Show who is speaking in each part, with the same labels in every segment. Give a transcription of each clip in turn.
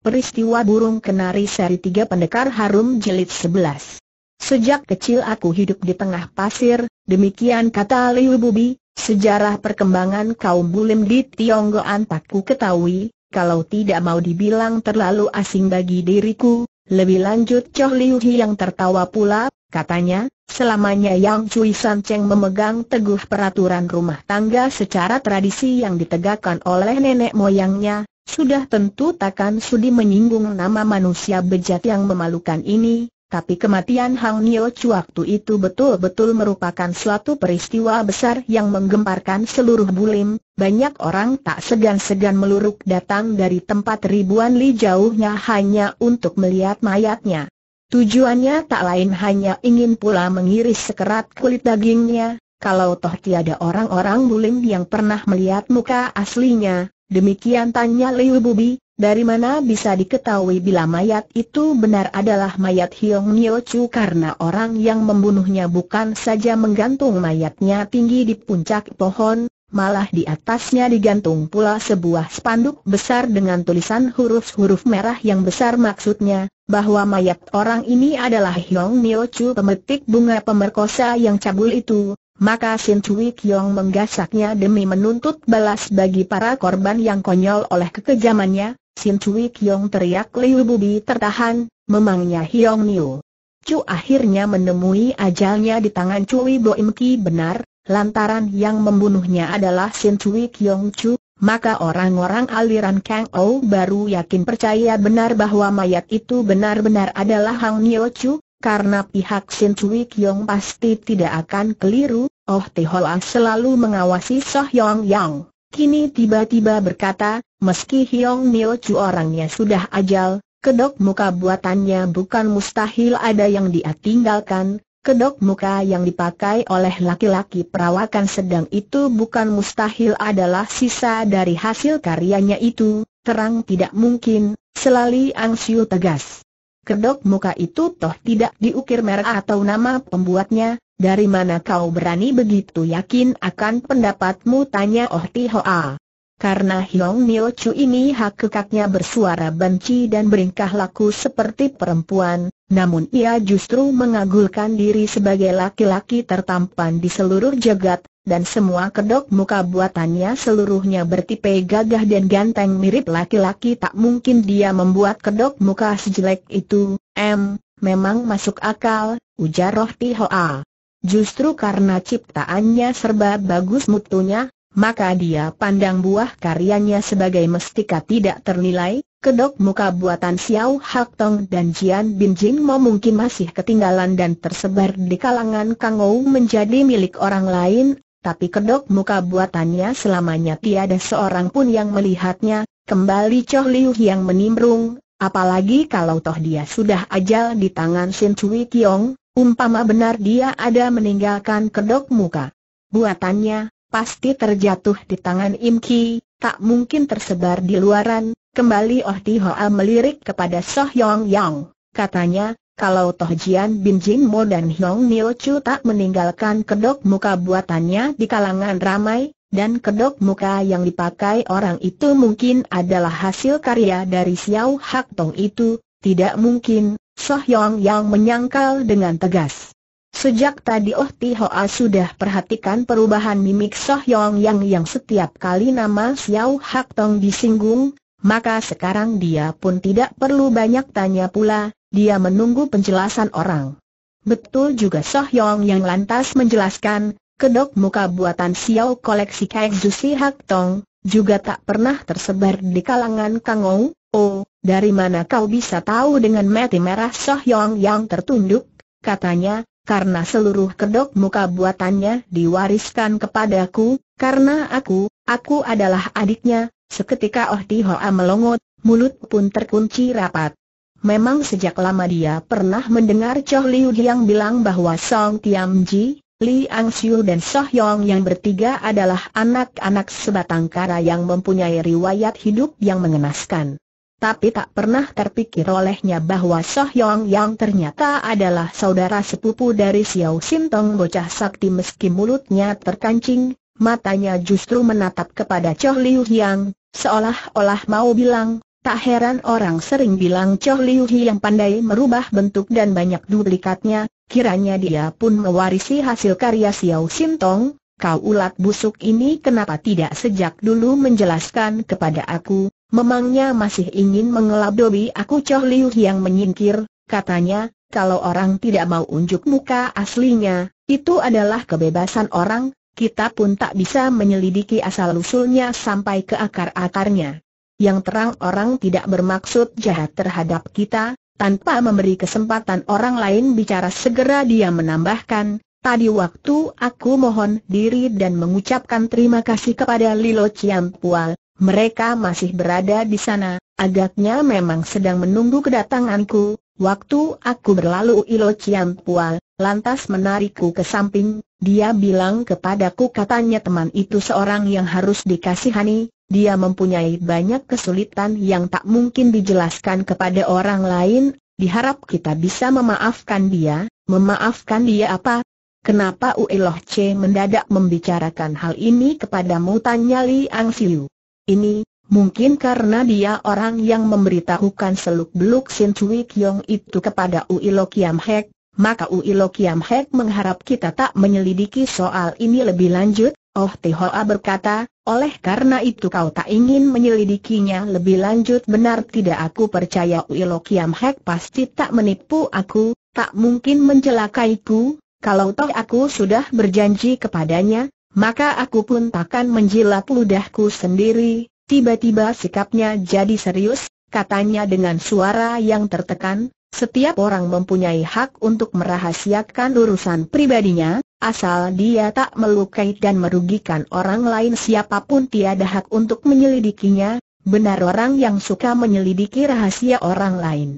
Speaker 1: Peristiwa burung kenari seri tiga pendekar harum jelit 11. Sejak kecil aku hidup di tengah pasir, demikian kata Liu Bubi, sejarah perkembangan kaum bulim di Tionggoan tak ku ketahui, kalau tidak mau dibilang terlalu asing bagi diriku. Lebih lanjut Choh Liu Hi yang tertawa pula, katanya, selamanya Yang Cui San Cheng memegang teguh peraturan rumah tangga secara tradisi yang ditegakkan oleh nenek moyangnya, sudah tentu takkan sudi menyinggung nama manusia bejat yang memalukan ini, tapi kematian Hang Nio Chu waktu itu betul-betul merupakan suatu peristiwa besar yang menggemparkan seluruh bulim, banyak orang tak segan-segan meluruk datang dari tempat ribuan li jauhnya hanya untuk melihat mayatnya. Tujuannya tak lain hanya ingin pula mengiris sekerat kulit dagingnya, kalau toh tiada orang-orang bulim yang pernah melihat muka aslinya, Demikian tanya Liu Bubi, dari mana bisa diketahui bila mayat itu benar adalah mayat Hiong Nio Chu karena orang yang membunuhnya bukan saja menggantung mayatnya tinggi di puncak pohon, malah di atasnya digantung pula sebuah spanduk besar dengan tulisan huruf-huruf merah yang besar maksudnya, bahwa mayat orang ini adalah Hiong Nio Chu pemetik bunga pemerkosa yang cabul itu, maka Sin Chui Kiong menggasaknya demi menuntut balas bagi para korban yang konyol oleh kekejamannya, Sin Chui Kiong teriak Liu Bubi tertahan, memangnya Hiong Niu. Chu akhirnya menemui ajalnya di tangan Cui Im Ki benar, lantaran yang membunuhnya adalah Sin Chui Kiong Chu, maka orang-orang aliran Kang Ou baru yakin percaya benar bahwa mayat itu benar-benar adalah Hang Niu Chu, karena pihak Sin Cui Kiong pasti tidak akan keliru, Oh Tehoa selalu mengawasi Soh Yong Yang. Kini tiba-tiba berkata, meski Hyung Nio Chu orangnya sudah ajal, kedok muka buatannya bukan mustahil ada yang dia tinggalkan, Kedok muka yang dipakai oleh laki-laki perawakan sedang itu bukan mustahil adalah sisa dari hasil karyanya itu, terang tidak mungkin, selali Ang tegas kedok muka itu toh tidak diukir merek atau nama pembuatnya, dari mana kau berani begitu yakin akan pendapatmu tanya Oh Ti Hoa. Karena Hiong Nio Chu ini hak kekaknya bersuara benci dan beringkah laku seperti perempuan, namun ia justru mengagulkan diri sebagai laki-laki tertampan di seluruh jagat, dan semua kedok muka buatannya seluruhnya bertipe gagah dan ganteng mirip laki-laki tak mungkin dia membuat kedok muka sejelek itu, M, memang masuk akal, ujar Roh Tihoa. Justru karena ciptaannya serba bagus mutunya, maka dia pandang buah karyanya sebagai mestika tidak ternilai, kedok muka buatan Xiao Hak Tong dan Jian Bin Jin Mo mungkin masih ketinggalan dan tersebar di kalangan Kangou menjadi milik orang lain, tapi kedok muka buatannya selamanya tiada seorang pun yang melihatnya, kembali Choh Liu yang menimbrung, apalagi kalau toh dia sudah ajal di tangan Sin Cui Kiong, umpama benar dia ada meninggalkan kedok muka. Buatannya, pasti terjatuh di tangan Im Ki, tak mungkin tersebar di luaran, kembali Oh Ti Hoa melirik kepada Soh Yong Yong, katanya, kalau Toh Jian Bin Jin Mo dan Hong Nil Chu tak meninggalkan kedok muka buatannya di kalangan ramai, dan kedok muka yang dipakai orang itu mungkin adalah hasil karya dari Xiao Hak Tong itu, tidak mungkin, Soh Yong yang menyangkal dengan tegas. Sejak tadi Oh Ti Hoa sudah perhatikan perubahan mimik Soh Yong Yang yang setiap kali nama Xiao Hak Tong disinggung, maka sekarang dia pun tidak perlu banyak tanya pula, dia menunggu penjelasan orang. Betul juga Yong yang lantas menjelaskan, kedok muka buatan Xiao koleksi Kang Zusi Hak Tong, juga tak pernah tersebar di kalangan Kang Ong. Oh, dari mana kau bisa tahu dengan mati merah Yong yang tertunduk? Katanya, karena seluruh kedok muka buatannya diwariskan kepadaku, karena aku, aku adalah adiknya, seketika Oh Tihoa melongot, mulut pun terkunci rapat. Memang sejak lama dia pernah mendengar Choh Liu yang bilang bahwa Song Tiam Ji, Li Ang Siu dan Soh Yong yang bertiga adalah anak-anak sebatang kara yang mempunyai riwayat hidup yang mengenaskan. Tapi tak pernah terpikir olehnya bahwa Soh Yong yang ternyata adalah saudara sepupu dari Xiao Sintong bocah sakti meski mulutnya terkancing, matanya justru menatap kepada Choh Liu Yang, seolah-olah mau bilang, Tak heran orang sering bilang Choh Liu Hi yang pandai merubah bentuk dan banyak duplikatnya, kiranya dia pun mewarisi hasil karya Xiao Tong, kau ulat busuk ini kenapa tidak sejak dulu menjelaskan kepada aku, memangnya masih ingin mengelabdobi aku Choh Liu Hi yang menyingkir, katanya, kalau orang tidak mau unjuk muka aslinya, itu adalah kebebasan orang, kita pun tak bisa menyelidiki asal-usulnya sampai ke akar-akarnya yang terang orang tidak bermaksud jahat terhadap kita, tanpa memberi kesempatan orang lain bicara segera dia menambahkan, Tadi waktu aku mohon diri dan mengucapkan terima kasih kepada Lilo Ciampual, mereka masih berada di sana, agaknya memang sedang menunggu kedatanganku. Waktu aku berlalu Ilo Ciampual, lantas menarikku ke samping, dia bilang kepadaku katanya teman itu seorang yang harus dikasihani, dia mempunyai banyak kesulitan yang tak mungkin dijelaskan kepada orang lain, diharap kita bisa memaafkan dia, memaafkan dia apa? Kenapa Ueloh Che mendadak membicarakan hal ini kepadamu tanya Li Ang Siu. Ini, mungkin karena dia orang yang memberitahukan seluk-beluk Sin Cui Kiong itu kepada Uilo Kiam Hek, maka Uilo Kiam Hek mengharap kita tak menyelidiki soal ini lebih lanjut, Oh Tehoa berkata, oleh karena itu kau tak ingin menyelidikinya lebih lanjut benar tidak aku percaya Uilo Kiam Hek pasti tak menipu aku, tak mungkin mencelakaiku, kalau toh aku sudah berjanji kepadanya, maka aku pun takkan menjilat ludahku sendiri, tiba-tiba sikapnya jadi serius, katanya dengan suara yang tertekan, setiap orang mempunyai hak untuk merahasiakan urusan pribadinya, Asal dia tak melukai dan merugikan orang lain siapapun tiada hak untuk menyelidikinya, benar orang yang suka menyelidiki rahasia orang lain.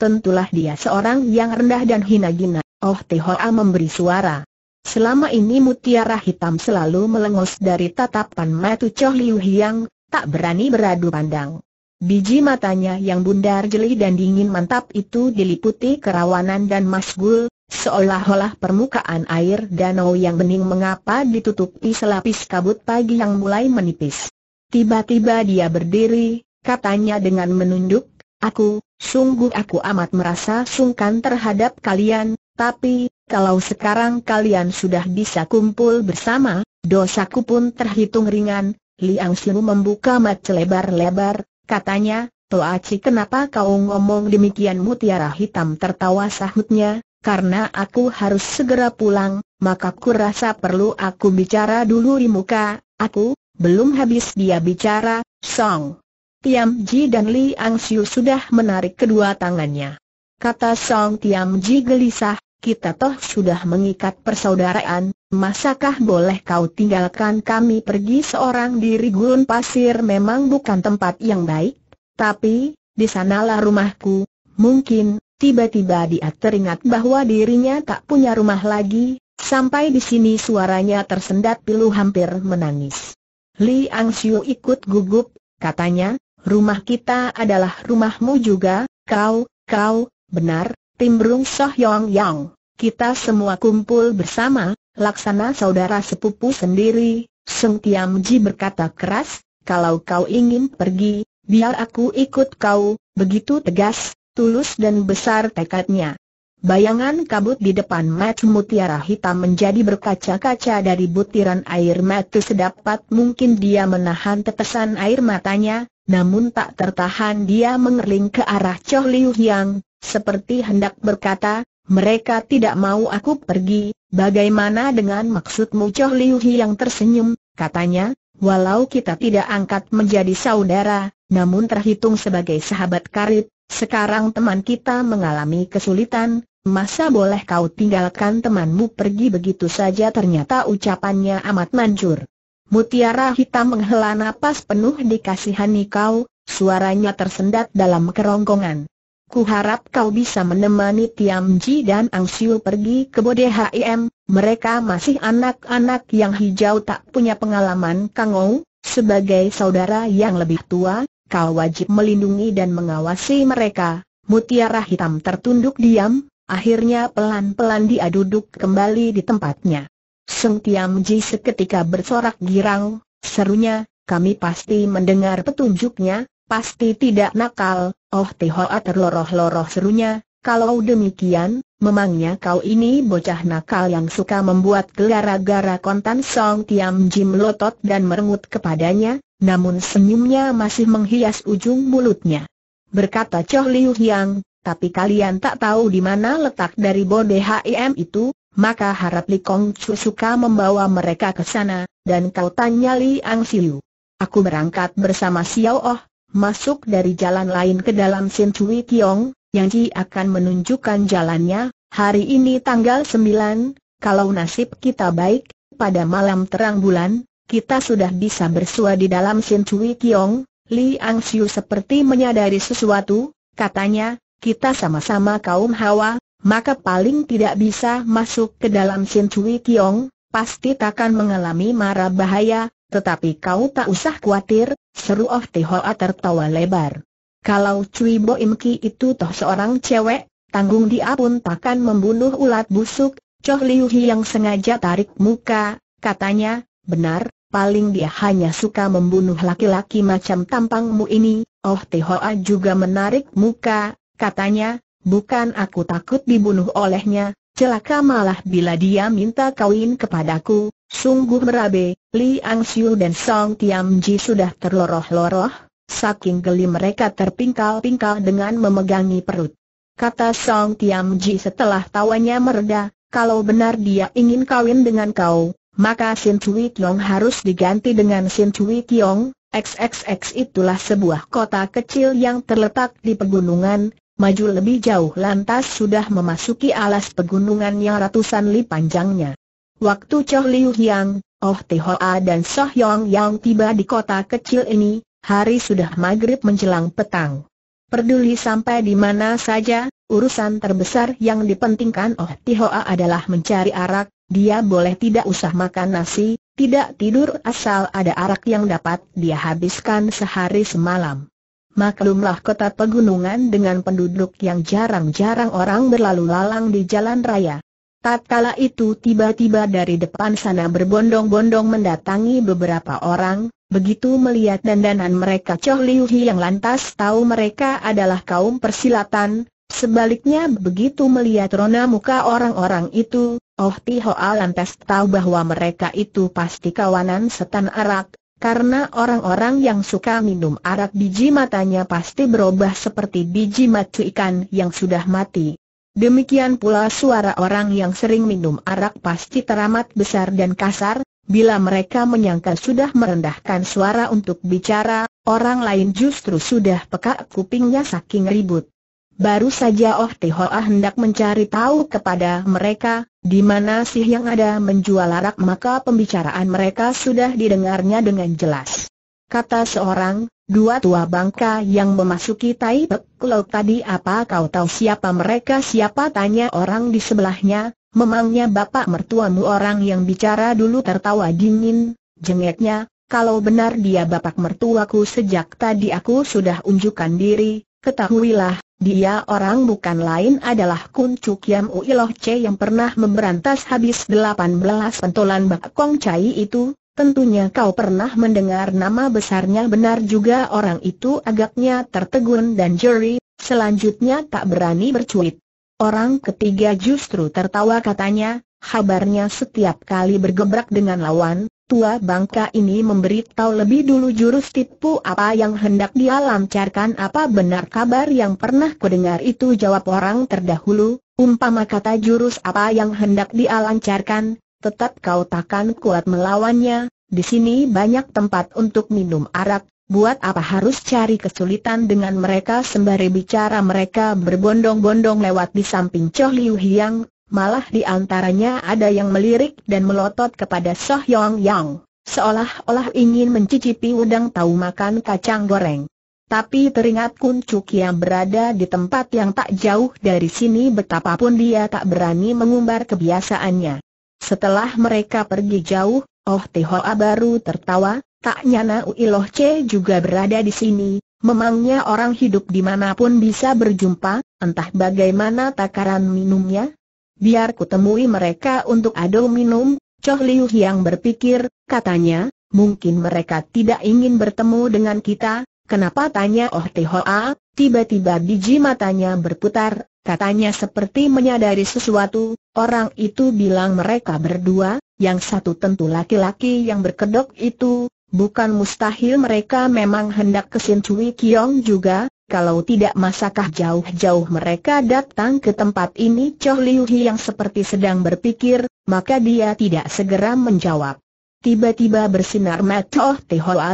Speaker 1: Tentulah dia seorang yang rendah dan hina gina, Oh Tehoa memberi suara. Selama ini mutiara hitam selalu melengos dari tatapan matu Choh Liu Hiang, tak berani beradu pandang. Biji matanya yang bundar jeli dan dingin mantap itu diliputi kerawanan dan masgul, Seolah-olah permukaan air danau yang bening mengapa ditutupi selapis kabut pagi yang mulai menipis. Tiba-tiba dia berdiri, katanya dengan menunduk, Aku, sungguh aku amat merasa sungkan terhadap kalian, tapi, kalau sekarang kalian sudah bisa kumpul bersama, dosaku pun terhitung ringan. Liang Xiu membuka mat lebar-lebar, katanya, Toaci kenapa kau ngomong demikian mutiara hitam tertawa sahutnya, karena aku harus segera pulang, maka rasa perlu aku bicara dulu di muka, aku, belum habis dia bicara, Song. Tiam Ji dan Li Ang Siu sudah menarik kedua tangannya. Kata Song Tiam Ji gelisah, kita toh sudah mengikat persaudaraan, masakah boleh kau tinggalkan kami pergi seorang diri gurun pasir memang bukan tempat yang baik, tapi, di sanalah rumahku, mungkin, Tiba-tiba dia teringat bahwa dirinya tak punya rumah lagi, sampai di sini suaranya tersendat pilu hampir menangis. Li Angsiu ikut gugup, katanya, rumah kita adalah rumahmu juga, kau, kau, benar, Timbrung Yong Yang. Kita semua kumpul bersama, laksana saudara sepupu sendiri, Seng Tiam Ji berkata keras, kalau kau ingin pergi, biar aku ikut kau, begitu tegas, tulus dan besar tekadnya. Bayangan kabut di depan Mat mutiara hitam menjadi berkaca-kaca dari butiran air mata sedapat mungkin dia menahan tetesan air matanya, namun tak tertahan dia mengerling ke arah Choh Liu Yang, seperti hendak berkata, mereka tidak mau aku pergi, bagaimana dengan maksudmu Choh Liu Yang tersenyum, katanya, walau kita tidak angkat menjadi saudara, namun terhitung sebagai sahabat karib, sekarang teman kita mengalami kesulitan, Masa boleh kau tinggalkan temanmu pergi begitu saja ternyata ucapannya amat manjur. Mutiara hitam menghela napas penuh dikasihani kau, suaranya tersendat dalam kerongkongan. Ku harap kau bisa menemani Tiam Ji dan Ang Siu pergi ke Bode HIM, mereka masih anak-anak yang hijau tak punya pengalaman Kang Ou, sebagai saudara yang lebih tua, kau wajib melindungi dan mengawasi mereka. Mutiara hitam tertunduk diam, akhirnya pelan-pelan dia duduk kembali di tempatnya. Seng Tiam Ji seketika bersorak girang, serunya, kami pasti mendengar petunjuknya, pasti tidak nakal, Oh Tihoa terloroh-loroh serunya, kalau demikian, memangnya kau ini bocah nakal yang suka membuat gara-gara kontan Song Tiam Jim lotot dan merengut kepadanya, namun senyumnya masih menghias ujung mulutnya. Berkata Choh Liu tapi kalian tak tahu di mana letak dari Bode HIM itu, maka harap Li Kong Chu suka membawa mereka ke sana, dan kau tanya Li Ang Siu. Aku berangkat bersama Xiao Oh, masuk dari jalan lain ke dalam Sin Chui Kiong, yang Ji akan menunjukkan jalannya, hari ini tanggal 9, kalau nasib kita baik, pada malam terang bulan, kita sudah bisa bersua di dalam Sin Cui Kiong, Li Ang Siu seperti menyadari sesuatu, katanya, kita sama-sama kaum hawa, maka paling tidak bisa masuk ke dalam Sin Cui Kiong, pasti takkan mengalami marah bahaya, tetapi kau tak usah khawatir, seru Oh Tihoa tertawa lebar. Kalau Cui Bo Im Ki itu toh seorang cewek, tanggung dia pun takkan membunuh ulat busuk, Choh Liu Hi yang sengaja tarik muka, katanya, benar, paling dia hanya suka membunuh laki-laki macam tampangmu ini, Oh Hoa juga menarik muka, katanya, bukan aku takut dibunuh olehnya, celaka malah bila dia minta kawin kepadaku, sungguh merabe. Li Ang Siu dan Song Tiam Ji sudah terloroh-loroh, Saking geli mereka terpingkal-pingkal dengan memegangi perut. Kata Song Tiam Ji setelah tawanya mereda, kalau benar dia ingin kawin dengan kau, maka Sin Cui Kiong harus diganti dengan Sin Cui Kiong. XXX itulah sebuah kota kecil yang terletak di pegunungan, maju lebih jauh lantas sudah memasuki alas pegunungan yang ratusan li panjangnya. Waktu Chow Liu Yang, Oh Tihua dan Soh Yong Yang tiba di kota kecil ini, hari sudah maghrib menjelang petang. Perduli sampai di mana saja, urusan terbesar yang dipentingkan Oh Tihoa adalah mencari arak, dia boleh tidak usah makan nasi, tidak tidur asal ada arak yang dapat dia habiskan sehari semalam. Maklumlah kota pegunungan dengan penduduk yang jarang-jarang orang berlalu lalang di jalan raya. Tatkala itu tiba-tiba dari depan sana berbondong-bondong mendatangi beberapa orang, begitu melihat dandanan mereka Choh Liu Hi yang lantas tahu mereka adalah kaum persilatan, sebaliknya begitu melihat rona muka orang-orang itu, Oh Ti Hoa lantas tahu bahwa mereka itu pasti kawanan setan arak, karena orang-orang yang suka minum arak biji matanya pasti berubah seperti biji mati ikan yang sudah mati. Demikian pula suara orang yang sering minum arak pasti teramat besar dan kasar, bila mereka menyangka sudah merendahkan suara untuk bicara, orang lain justru sudah peka kupingnya saking ribut. Baru saja Oh Tihoa hendak mencari tahu kepada mereka, di mana sih yang ada menjual arak maka pembicaraan mereka sudah didengarnya dengan jelas kata seorang, dua tua bangka yang memasuki Tai kalau tadi apa kau tahu siapa mereka siapa tanya orang di sebelahnya, memangnya bapak mertuamu orang yang bicara dulu tertawa dingin, jengeknya, kalau benar dia bapak mertuaku sejak tadi aku sudah unjukkan diri, ketahuilah, dia orang bukan lain adalah Kun Chuk Yam Uiloh C yang pernah memberantas habis 18 pentolan Bak Kong Chai itu, Tentunya kau pernah mendengar nama besarnya benar juga orang itu agaknya tertegun dan jeri, selanjutnya tak berani bercuit. Orang ketiga justru tertawa katanya, habarnya setiap kali bergebrak dengan lawan, tua bangka ini memberitahu lebih dulu jurus tipu apa yang hendak dia lancarkan apa benar kabar yang pernah kudengar itu jawab orang terdahulu, umpama kata jurus apa yang hendak dia lancarkan, tetap kau takkan kuat melawannya, di sini banyak tempat untuk minum arak, buat apa harus cari kesulitan dengan mereka sembari bicara mereka berbondong-bondong lewat di samping Choh Liu Hiang, malah di antaranya ada yang melirik dan melotot kepada Soh Yong Yang, seolah-olah ingin mencicipi udang tahu makan kacang goreng. Tapi teringat Kun Chuk yang berada di tempat yang tak jauh dari sini betapapun dia tak berani mengumbar kebiasaannya. Setelah mereka pergi jauh, Oh Tihoa baru tertawa, tak nyana Uiloh C juga berada di sini, memangnya orang hidup dimanapun bisa berjumpa, entah bagaimana takaran minumnya. Biar kutemui mereka untuk adu minum, Choh Liu yang berpikir, katanya, mungkin mereka tidak ingin bertemu dengan kita, kenapa tanya Oh Tihoa, tiba-tiba biji matanya berputar, Katanya seperti menyadari sesuatu, orang itu bilang mereka berdua, yang satu tentu laki-laki yang berkedok itu, bukan mustahil mereka memang hendak kesin Cui Kiong juga, kalau tidak masakah jauh-jauh mereka datang ke tempat ini Choh Liu Hi yang seperti sedang berpikir, maka dia tidak segera menjawab. Tiba-tiba bersinar mata Oh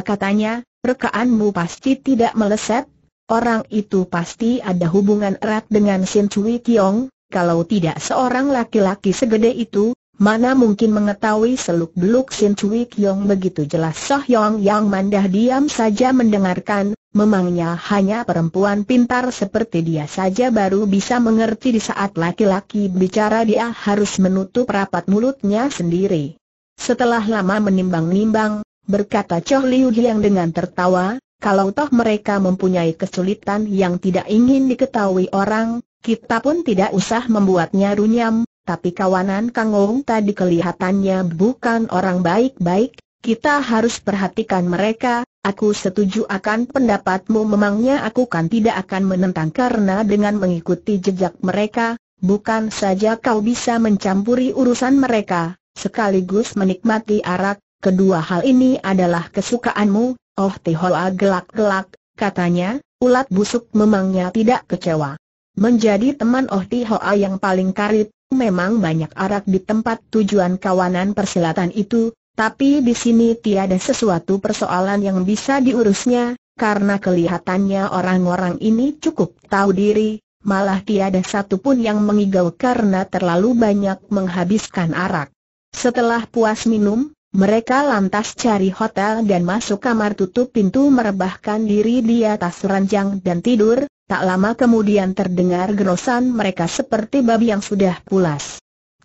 Speaker 1: katanya, rekaanmu pasti tidak meleset, Orang itu pasti ada hubungan erat dengan Sin Cui Kiong, kalau tidak seorang laki-laki segede itu, mana mungkin mengetahui seluk-beluk Sin Cui Kiong begitu jelas Soh Yong yang mandah diam saja mendengarkan, memangnya hanya perempuan pintar seperti dia saja baru bisa mengerti di saat laki-laki bicara dia harus menutup rapat mulutnya sendiri. Setelah lama menimbang-nimbang, berkata Choh Liu Yang dengan tertawa, kalau toh mereka mempunyai kesulitan yang tidak ingin diketahui orang, kita pun tidak usah membuatnya runyam, tapi kawanan Kang Ong tadi kelihatannya bukan orang baik-baik, kita harus perhatikan mereka, aku setuju akan pendapatmu memangnya aku kan tidak akan menentang karena dengan mengikuti jejak mereka, bukan saja kau bisa mencampuri urusan mereka, sekaligus menikmati arak, kedua hal ini adalah kesukaanmu, Oh Tihola ah, gelak-gelak, katanya, ulat busuk memangnya tidak kecewa. Menjadi teman Oh Tihola ah, yang paling karib, memang banyak arak di tempat tujuan kawanan persilatan itu, tapi di sini tiada sesuatu persoalan yang bisa diurusnya, karena kelihatannya orang-orang ini cukup tahu diri, malah tiada satu pun yang mengigau karena terlalu banyak menghabiskan arak. Setelah puas minum, mereka lantas cari hotel dan masuk kamar tutup pintu merebahkan diri di atas ranjang dan tidur, tak lama kemudian terdengar gerosan mereka seperti babi yang sudah pulas.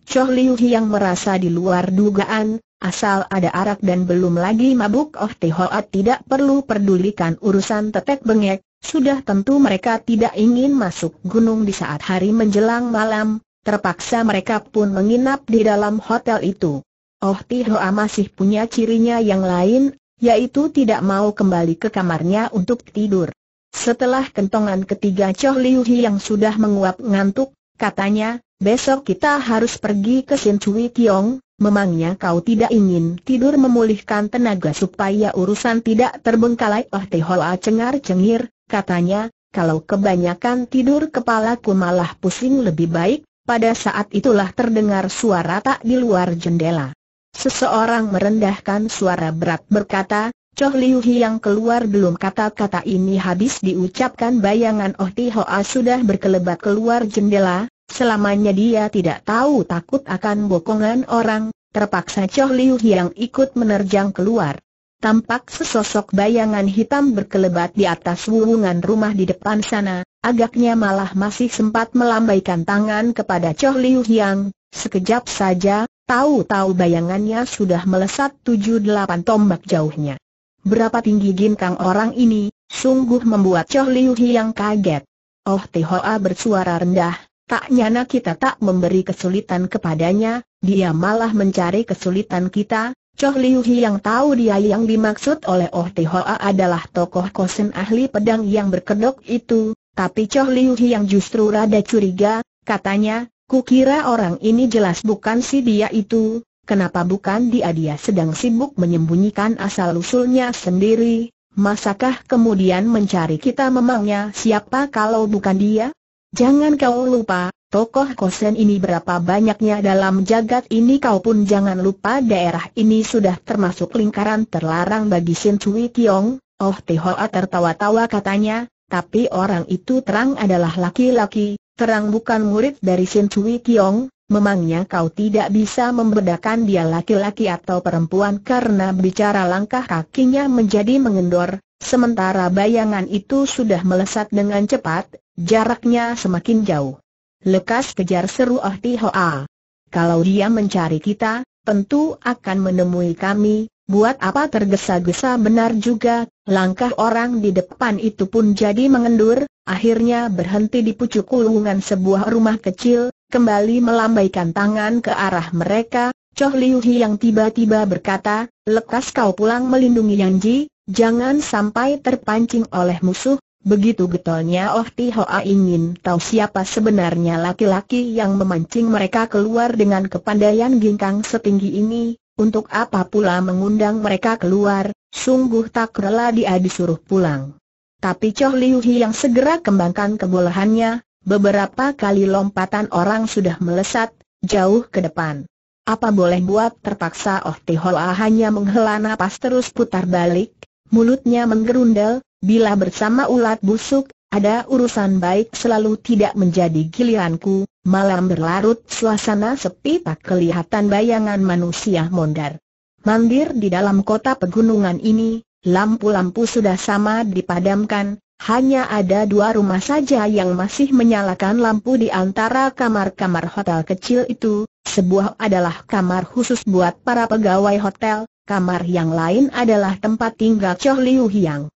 Speaker 1: Choh Liu yang merasa di luar dugaan, asal ada arak dan belum lagi mabuk Oh Teh Hoat tidak perlu pedulikan urusan tetek bengek, sudah tentu mereka tidak ingin masuk gunung di saat hari menjelang malam, terpaksa mereka pun menginap di dalam hotel itu. Oh Tihoa masih punya cirinya yang lain, yaitu tidak mau kembali ke kamarnya untuk tidur. Setelah kentongan ketiga Choh Liu Hi yang sudah menguap ngantuk, katanya, besok kita harus pergi ke Sin Cui Kiong, memangnya kau tidak ingin tidur memulihkan tenaga supaya urusan tidak terbengkalai Oh Tihoa cengar-cengir, katanya, kalau kebanyakan tidur kepalaku malah pusing lebih baik, pada saat itulah terdengar suara tak di luar jendela. Seseorang merendahkan suara berat berkata, Choh Liu yang keluar belum kata-kata ini habis diucapkan bayangan Oh Ti Hoa sudah berkelebat keluar jendela, selamanya dia tidak tahu takut akan bokongan orang, terpaksa Choh Liu yang ikut menerjang keluar. Tampak sesosok bayangan hitam berkelebat di atas wuwungan rumah di depan sana, agaknya malah masih sempat melambaikan tangan kepada Choh Liu Yang. Sekejap saja, Tahu-tahu bayangannya sudah melesat tujuh delapan tombak jauhnya. Berapa tinggi ginkang orang ini, sungguh membuat Choh Liu yang kaget. Oh Tihoa bersuara rendah, tak nyana kita tak memberi kesulitan kepadanya, dia malah mencari kesulitan kita. Choh Liu yang tahu dia yang dimaksud oleh Oh Tihoa adalah tokoh kosen ahli pedang yang berkedok itu, tapi Choh Liu yang justru rada curiga, katanya, Kukira orang ini jelas bukan si dia itu, kenapa bukan dia dia sedang sibuk menyembunyikan asal-usulnya sendiri, masakah kemudian mencari kita memangnya siapa kalau bukan dia? Jangan kau lupa, tokoh Kosen ini berapa banyaknya dalam jagat ini kau pun jangan lupa daerah ini sudah termasuk lingkaran terlarang bagi Shin Cui Tiong, Oh Tehoa tertawa-tawa katanya, tapi orang itu terang adalah laki-laki, terang bukan murid dari Sin Cui Kiong, memangnya kau tidak bisa membedakan dia laki-laki atau perempuan karena bicara langkah kakinya menjadi mengendor, sementara bayangan itu sudah melesat dengan cepat, jaraknya semakin jauh. Lekas kejar seru Ah Hoa. Kalau dia mencari kita, tentu akan menemui kami, Buat apa tergesa-gesa benar juga, langkah orang di depan itu pun jadi mengendur, akhirnya berhenti di pucuk kulungan sebuah rumah kecil, kembali melambaikan tangan ke arah mereka, Choh Liu Hi yang tiba-tiba berkata, lekas kau pulang melindungi Yang Ji, jangan sampai terpancing oleh musuh, begitu getolnya Oh Ti Hoa ingin tahu siapa sebenarnya laki-laki yang memancing mereka keluar dengan kepandaian ginkang setinggi ini, untuk apa pula mengundang mereka keluar, sungguh tak rela dia disuruh pulang. Tapi Choh Liu Hi yang segera kembangkan kebolehannya, beberapa kali lompatan orang sudah melesat, jauh ke depan. Apa boleh buat terpaksa Oh Ti Ah hanya menghela napas terus putar balik, mulutnya menggerundel, bila bersama ulat busuk, ada urusan baik selalu tidak menjadi giliranku, malam berlarut suasana sepi tak kelihatan bayangan manusia mondar. Mandir di dalam kota pegunungan ini, lampu-lampu sudah sama dipadamkan, hanya ada dua rumah saja yang masih menyalakan lampu di antara kamar-kamar hotel kecil itu, sebuah adalah kamar khusus buat para pegawai hotel, kamar yang lain adalah tempat tinggal Choh Liu Hiang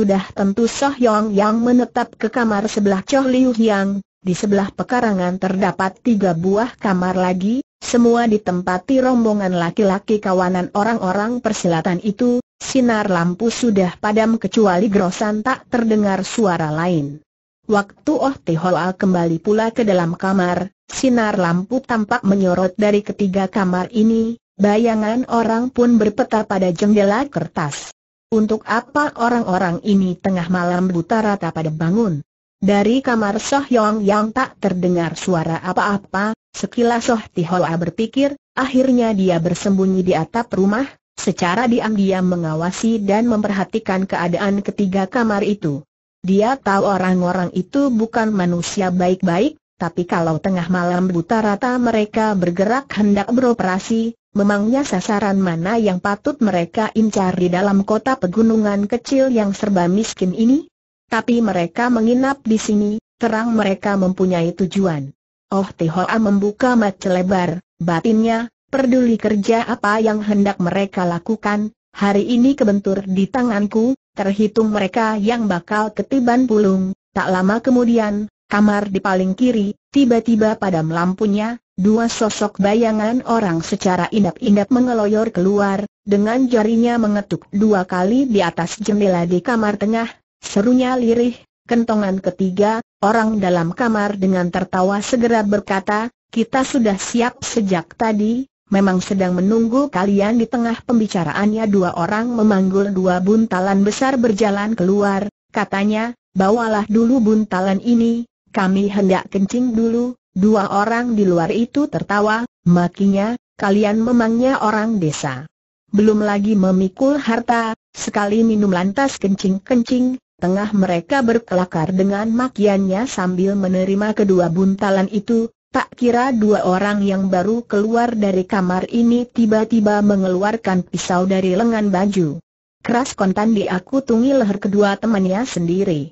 Speaker 1: sudah tentu Soh Yong yang menetap ke kamar sebelah Choh Liu Yang, di sebelah pekarangan terdapat tiga buah kamar lagi, semua ditempati rombongan laki-laki kawanan orang-orang persilatan itu, sinar lampu sudah padam kecuali grosan tak terdengar suara lain. Waktu Oh Tihoa kembali pula ke dalam kamar, sinar lampu tampak menyorot dari ketiga kamar ini, bayangan orang pun berpeta pada jendela kertas. Untuk apa orang-orang ini tengah malam buta rata pada bangun? Dari kamar Soh Yong yang tak terdengar suara apa-apa, sekilas Soh Tihoa berpikir, akhirnya dia bersembunyi di atap rumah, secara diam-diam mengawasi dan memperhatikan keadaan ketiga kamar itu. Dia tahu orang-orang itu bukan manusia baik-baik, tapi kalau tengah malam buta rata mereka bergerak hendak beroperasi, Memangnya sasaran mana yang patut mereka incar di dalam kota pegunungan kecil yang serba miskin ini? Tapi mereka menginap di sini, terang mereka mempunyai tujuan. Oh Tihoa membuka mata lebar, batinnya, peduli kerja apa yang hendak mereka lakukan, hari ini kebentur di tanganku, terhitung mereka yang bakal ketiban pulung, tak lama kemudian, Kamar di paling kiri, tiba-tiba padam lampunya, dua sosok bayangan orang secara indap-indap mengeloyor keluar, dengan jarinya mengetuk dua kali di atas jendela di kamar tengah, serunya lirih, kentongan ketiga, orang dalam kamar dengan tertawa segera berkata, kita sudah siap sejak tadi, memang sedang menunggu kalian di tengah pembicaraannya dua orang memanggul dua buntalan besar berjalan keluar, katanya, bawalah dulu buntalan ini, kami hendak kencing dulu, dua orang di luar itu tertawa, makinya, kalian memangnya orang desa. Belum lagi memikul harta, sekali minum lantas kencing-kencing, tengah mereka berkelakar dengan makiannya sambil menerima kedua buntalan itu, tak kira dua orang yang baru keluar dari kamar ini tiba-tiba mengeluarkan pisau dari lengan baju. Keras kontan diakutungi leher kedua temannya sendiri.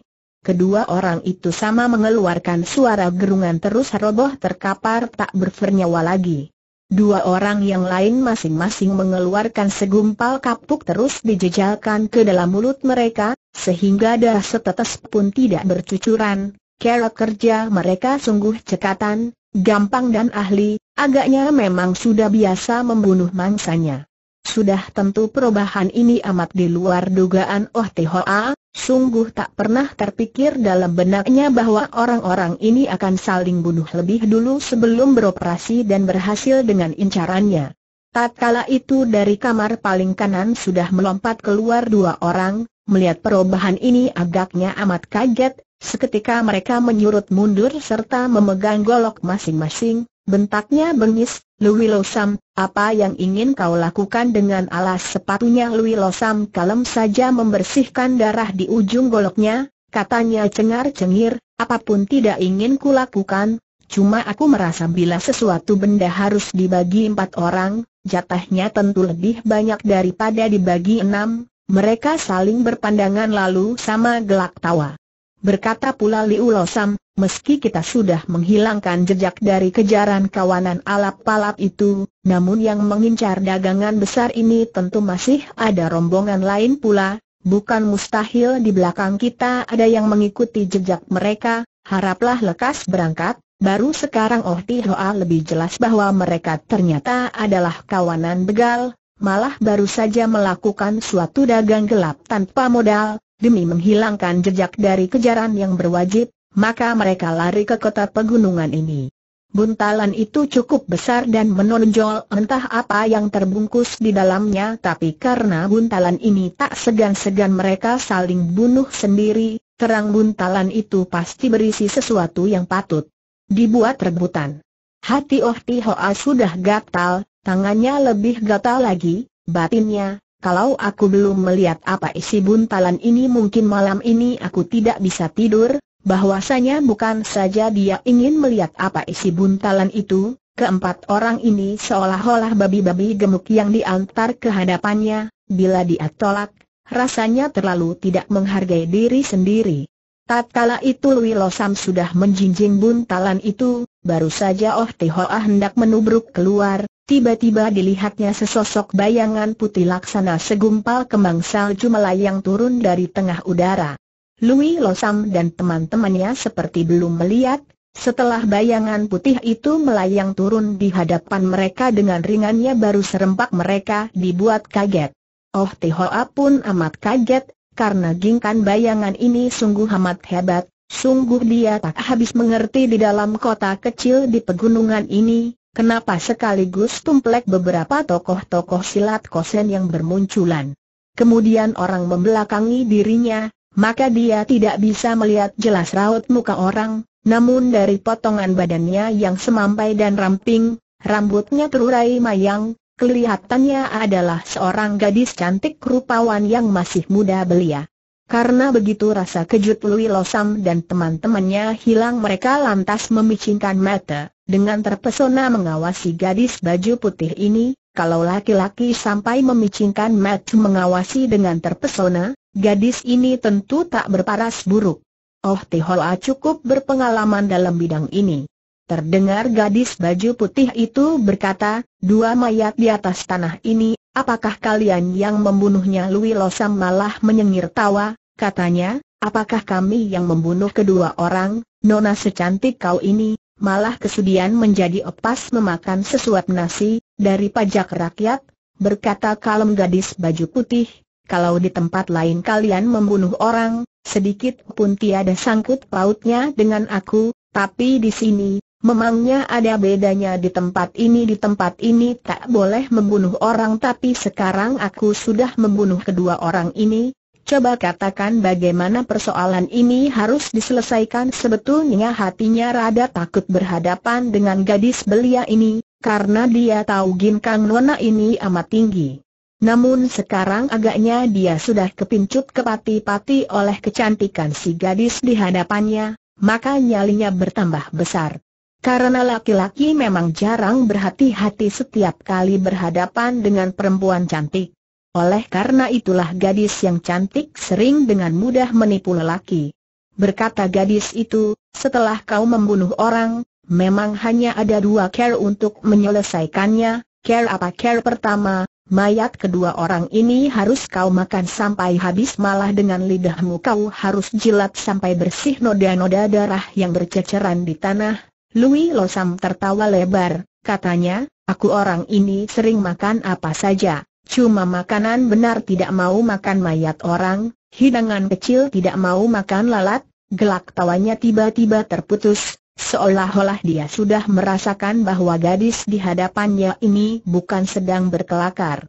Speaker 1: Kedua orang itu sama mengeluarkan suara gerungan terus roboh terkapar tak bernyawa lagi. Dua orang yang lain masing-masing mengeluarkan segumpal kapuk terus dijejalkan ke dalam mulut mereka, sehingga dah setetes pun tidak bercucuran. Cara kerja mereka sungguh cekatan, gampang dan ahli, agaknya memang sudah biasa membunuh mangsanya. Sudah tentu perubahan ini amat di luar dugaan Oh Hoa, Sungguh tak pernah terpikir dalam benaknya bahwa orang-orang ini akan saling bunuh lebih dulu sebelum beroperasi dan berhasil dengan incarannya. Tatkala itu dari kamar paling kanan sudah melompat keluar dua orang, melihat perubahan ini agaknya amat kaget, seketika mereka menyurut mundur serta memegang golok masing-masing, Bentaknya bengis, Lui Losam, apa yang ingin kau lakukan dengan alas sepatunya Lui Losam kalem saja membersihkan darah di ujung goloknya, katanya cengar-cengir, apapun tidak ingin ku lakukan. cuma aku merasa bila sesuatu benda harus dibagi empat orang, jatahnya tentu lebih banyak daripada dibagi enam, mereka saling berpandangan lalu sama gelak tawa. Berkata pula Liu Losam, meski kita sudah menghilangkan jejak dari kejaran kawanan alap palap itu, namun yang mengincar dagangan besar ini tentu masih ada rombongan lain pula, bukan mustahil di belakang kita ada yang mengikuti jejak mereka, haraplah lekas berangkat, baru sekarang Oh Tihoa lebih jelas bahwa mereka ternyata adalah kawanan begal, malah baru saja melakukan suatu dagang gelap tanpa modal, Demi menghilangkan jejak dari kejaran yang berwajib, maka mereka lari ke kota pegunungan ini. Buntalan itu cukup besar dan menonjol entah apa yang terbungkus di dalamnya tapi karena buntalan ini tak segan-segan mereka saling bunuh sendiri, terang buntalan itu pasti berisi sesuatu yang patut. Dibuat rebutan. Hati Oh Ti Hoa sudah gatal, tangannya lebih gatal lagi, batinnya, kalau aku belum melihat apa isi buntalan ini mungkin malam ini aku tidak bisa tidur, bahwasanya bukan saja dia ingin melihat apa isi buntalan itu, keempat orang ini seolah-olah babi-babi gemuk yang diantar ke hadapannya, bila dia tolak, rasanya terlalu tidak menghargai diri sendiri. Tatkala itu Losam sudah menjinjing buntalan itu, baru saja Oh Tihoa hendak menubruk keluar, tiba-tiba dilihatnya sesosok bayangan putih laksana segumpal kembang salju melayang turun dari tengah udara. Louis Losam dan teman-temannya seperti belum melihat, setelah bayangan putih itu melayang turun di hadapan mereka dengan ringannya baru serempak mereka dibuat kaget. Oh Tihoa pun amat kaget, karena gingkan bayangan ini sungguh amat hebat, sungguh dia tak habis mengerti di dalam kota kecil di pegunungan ini, kenapa sekaligus tumplek beberapa tokoh-tokoh silat kosen yang bermunculan. Kemudian orang membelakangi dirinya, maka dia tidak bisa melihat jelas raut muka orang, namun dari potongan badannya yang semampai dan ramping, rambutnya terurai mayang, Kelihatannya adalah seorang gadis cantik rupawan yang masih muda belia. Karena begitu rasa kejut Lui Losam dan teman-temannya hilang mereka lantas memicingkan mata, dengan terpesona mengawasi gadis baju putih ini, kalau laki-laki sampai memicingkan mata mengawasi dengan terpesona, gadis ini tentu tak berparas buruk. Oh Tihola cukup berpengalaman dalam bidang ini. Terdengar gadis baju putih itu berkata, dua mayat di atas tanah ini, apakah kalian yang membunuhnya Louis Losam malah menyengir tawa, katanya, apakah kami yang membunuh kedua orang, nona secantik kau ini, malah kesudian menjadi opas memakan sesuap nasi, dari pajak rakyat, berkata kalem gadis baju putih, kalau di tempat lain kalian membunuh orang, sedikit pun tiada sangkut pautnya dengan aku, tapi di sini, Memangnya ada bedanya di tempat ini di tempat ini tak boleh membunuh orang tapi sekarang aku sudah membunuh kedua orang ini Coba katakan bagaimana persoalan ini harus diselesaikan Sebetulnya hatinya rada takut berhadapan dengan gadis belia ini Karena dia tahu ginkang nona ini amat tinggi namun sekarang agaknya dia sudah kepincut kepati-pati oleh kecantikan si gadis di hadapannya, maka nyalinya bertambah besar. Karena laki-laki memang jarang berhati-hati setiap kali berhadapan dengan perempuan cantik. Oleh karena itulah gadis yang cantik sering dengan mudah menipu lelaki. Berkata gadis itu, setelah kau membunuh orang, memang hanya ada dua care untuk menyelesaikannya, care apa care pertama, mayat kedua orang ini harus kau makan sampai habis malah dengan lidahmu kau harus jilat sampai bersih noda-noda darah yang berceceran di tanah, Louis Losam tertawa lebar, katanya, aku orang ini sering makan apa saja, cuma makanan benar tidak mau makan mayat orang, hidangan kecil tidak mau makan lalat, gelak tawanya tiba-tiba terputus, Seolah-olah dia sudah merasakan bahwa gadis di hadapannya ini bukan sedang berkelakar.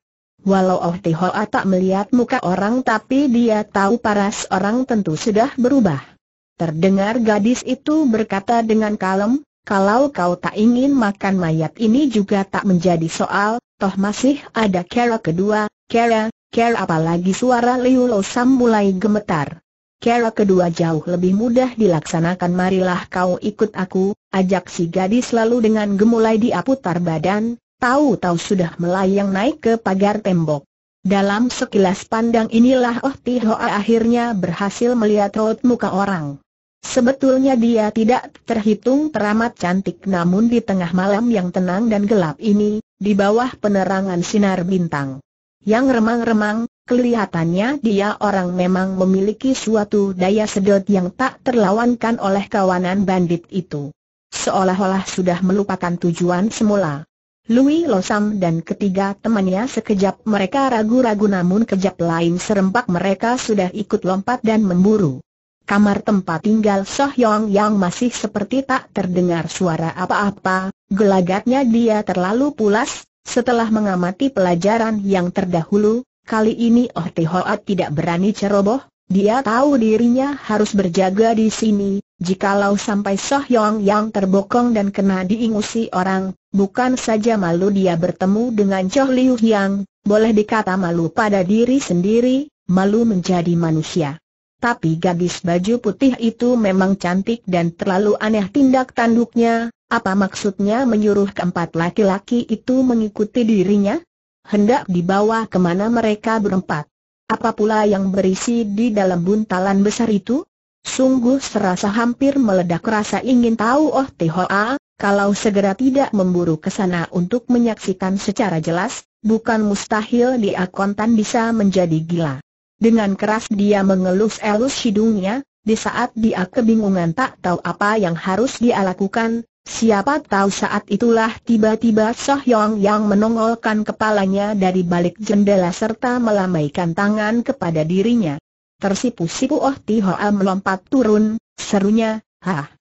Speaker 1: Walau Oh Tihoa tak melihat muka orang tapi dia tahu paras orang tentu sudah berubah. Terdengar gadis itu berkata dengan kalem, kalau kau tak ingin makan mayat ini juga tak menjadi soal, toh masih ada kera kedua, kera, kera apalagi suara Liu Lo Sam mulai gemetar. Kera kedua jauh lebih mudah dilaksanakan marilah kau ikut aku, ajak si gadis lalu dengan gemulai dia putar badan, tahu-tahu sudah melayang naik ke pagar tembok. Dalam sekilas pandang inilah Oh Ti akhirnya berhasil melihat raut muka orang. Sebetulnya dia tidak terhitung teramat cantik namun di tengah malam yang tenang dan gelap ini, di bawah penerangan sinar bintang. Yang remang-remang, kelihatannya dia orang memang memiliki suatu daya sedot yang tak terlawankan oleh kawanan bandit itu. Seolah-olah sudah melupakan tujuan semula. Louis Losam dan ketiga temannya sekejap mereka ragu-ragu namun kejap lain serempak mereka sudah ikut lompat dan memburu kamar tempat tinggal Sohyong yang masih seperti tak terdengar suara apa-apa, gelagatnya dia terlalu pulas, setelah mengamati pelajaran yang terdahulu, kali ini Oh Hoat tidak berani ceroboh, dia tahu dirinya harus berjaga di sini, jikalau sampai Sohyong yang terbokong dan kena diingusi orang, bukan saja malu dia bertemu dengan Choh Liu Hyang, boleh dikata malu pada diri sendiri, malu menjadi manusia. Tapi gadis baju putih itu memang cantik dan terlalu aneh tindak tanduknya, apa maksudnya menyuruh keempat laki-laki itu mengikuti dirinya? Hendak dibawa kemana mereka berempat? Apa pula yang berisi di dalam buntalan besar itu? Sungguh serasa hampir meledak rasa ingin tahu Oh Hoa, kalau segera tidak memburu ke sana untuk menyaksikan secara jelas, bukan mustahil dia kontan bisa menjadi gila. Dengan keras dia mengelus-elus hidungnya, di saat dia kebingungan tak tahu apa yang harus dia lakukan, siapa tahu saat itulah tiba-tiba Sohyong yang menongolkan kepalanya dari balik jendela serta melambaikan tangan kepada dirinya. Tersipu-sipu Oh Tihoa melompat turun, serunya, Hah!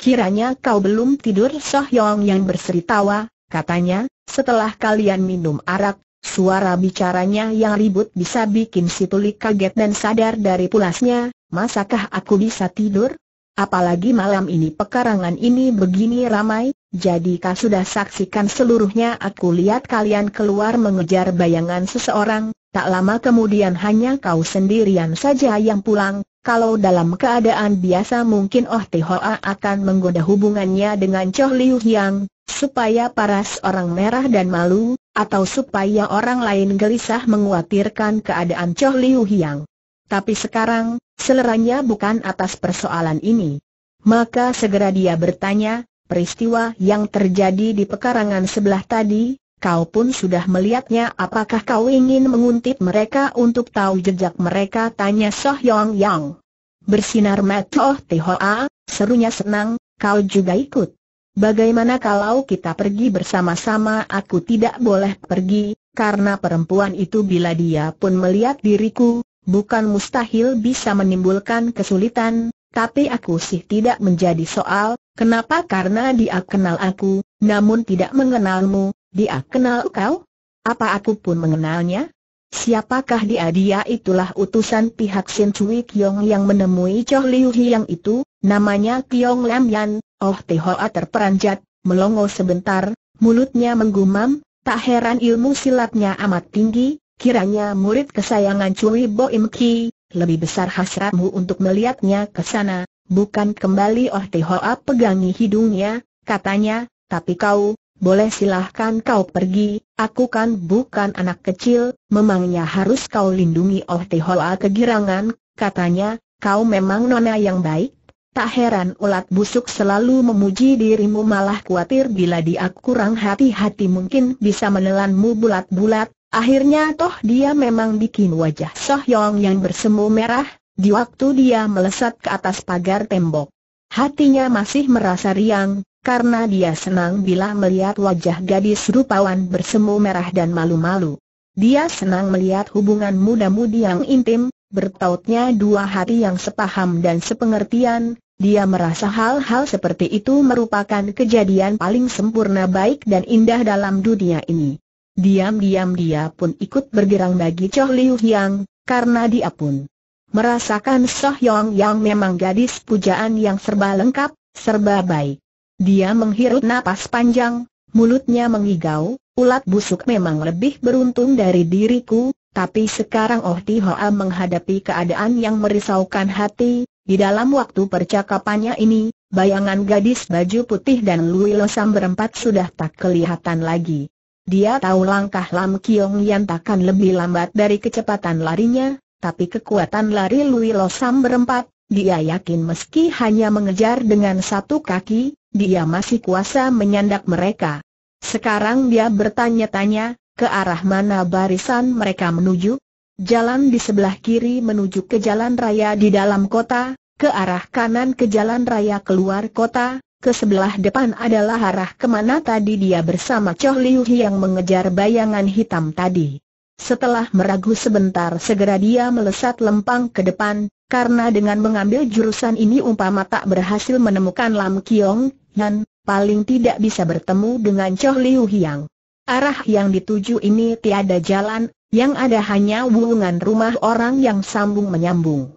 Speaker 1: Kiranya kau belum tidur Sohyong yang berseri tawa, katanya, setelah kalian minum arak, Suara bicaranya yang ribut bisa bikin si tuli kaget dan sadar dari pulasnya, masakah aku bisa tidur? Apalagi malam ini pekarangan ini begini ramai, jadi kau sudah saksikan seluruhnya aku lihat kalian keluar mengejar bayangan seseorang, tak lama kemudian hanya kau sendirian saja yang pulang, kalau dalam keadaan biasa mungkin Oh Tihoa akan menggoda hubungannya dengan Choh Liu Hyang, supaya paras orang merah dan malu, atau supaya orang lain gelisah menguatirkan keadaan Choh Liu Hyang. Tapi sekarang, seleranya bukan atas persoalan ini. Maka segera dia bertanya, peristiwa yang terjadi di pekarangan sebelah tadi, kau pun sudah melihatnya apakah kau ingin menguntit mereka untuk tahu jejak mereka tanya Soh Yong Yang. Bersinar mata Oh Hoa, serunya senang, kau juga ikut. Bagaimana kalau kita pergi bersama-sama aku tidak boleh pergi, karena perempuan itu bila dia pun melihat diriku, bukan mustahil bisa menimbulkan kesulitan, tapi aku sih tidak menjadi soal, kenapa karena dia kenal aku, namun tidak mengenalmu, dia kenal kau? Apa aku pun mengenalnya? Siapakah dia? Dia itulah utusan pihak Sin Cui Kiong yang menemui Choh Liu yang itu, namanya Kiong Lam Yan, Oh Te Hoa terperanjat, melongo sebentar, mulutnya menggumam, tak heran ilmu silatnya amat tinggi, kiranya murid kesayangan Cui Bo Im Ki, lebih besar hasratmu untuk melihatnya ke sana, bukan kembali Oh Te Hoa pegangi hidungnya, katanya, tapi kau, boleh silahkan kau pergi, aku kan bukan anak kecil, memangnya harus kau lindungi Oh Tehoa kegirangan, katanya, kau memang nona yang baik. Tak heran ulat busuk selalu memuji dirimu malah khawatir bila dia kurang hati-hati mungkin bisa menelanmu bulat-bulat, akhirnya toh dia memang bikin wajah Sohyong yang bersemu merah, di waktu dia melesat ke atas pagar tembok. Hatinya masih merasa riang, karena dia senang bila melihat wajah gadis rupawan bersemu merah dan malu-malu. Dia senang melihat hubungan muda-mudi yang intim, bertautnya dua hati yang sepaham dan sepengertian, dia merasa hal-hal seperti itu merupakan kejadian paling sempurna baik dan indah dalam dunia ini. Diam-diam dia pun ikut bergerang bagi Choh Liu Yang, karena dia pun merasakan Soh Yong yang memang gadis pujaan yang serba lengkap, serba baik. Dia menghirup napas panjang, mulutnya mengigau, ulat busuk memang lebih beruntung dari diriku, tapi sekarang Oh Tihoa menghadapi keadaan yang merisaukan hati, di dalam waktu percakapannya ini, bayangan gadis baju putih dan Lui Losam berempat sudah tak kelihatan lagi. Dia tahu langkah Lam Kiong Yan takkan lebih lambat dari kecepatan larinya, tapi kekuatan lari Lui Losam berempat, dia yakin meski hanya mengejar dengan satu kaki, dia masih kuasa menyandak mereka. Sekarang dia bertanya-tanya, ke arah mana barisan mereka menuju? Jalan di sebelah kiri menuju ke jalan raya di dalam kota, ke arah kanan ke jalan raya keluar kota, ke sebelah depan adalah arah kemana tadi dia bersama Choh Liu yang mengejar bayangan hitam tadi. Setelah meragu sebentar segera dia melesat lempang ke depan, karena dengan mengambil jurusan ini umpama tak berhasil menemukan Lam Kiong, Nan, paling tidak bisa bertemu dengan Choh Liu Hiang. Arah yang dituju ini tiada jalan, yang ada hanya wulungan rumah orang yang sambung menyambung.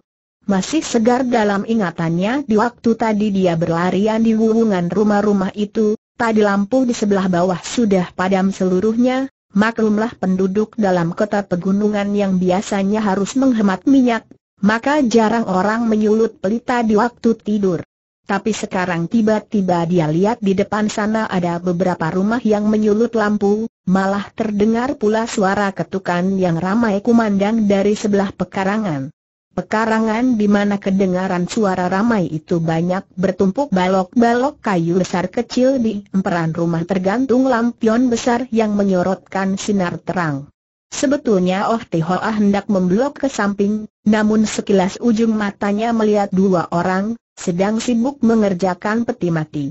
Speaker 1: Masih segar dalam ingatannya di waktu tadi dia berlarian di wulungan rumah-rumah itu, tadi lampu di sebelah bawah sudah padam seluruhnya, maklumlah penduduk dalam kota pegunungan yang biasanya harus menghemat minyak, maka jarang orang menyulut pelita di waktu tidur. Tapi sekarang tiba-tiba dia lihat di depan sana ada beberapa rumah yang menyulut lampu, malah terdengar pula suara ketukan yang ramai kumandang dari sebelah pekarangan. Pekarangan di mana kedengaran suara ramai itu banyak bertumpuk balok-balok kayu besar kecil di emperan rumah tergantung lampion besar yang menyorotkan sinar terang. Sebetulnya Oh Tihoa hendak memblok ke samping, namun sekilas ujung matanya melihat dua orang, sedang sibuk mengerjakan peti mati.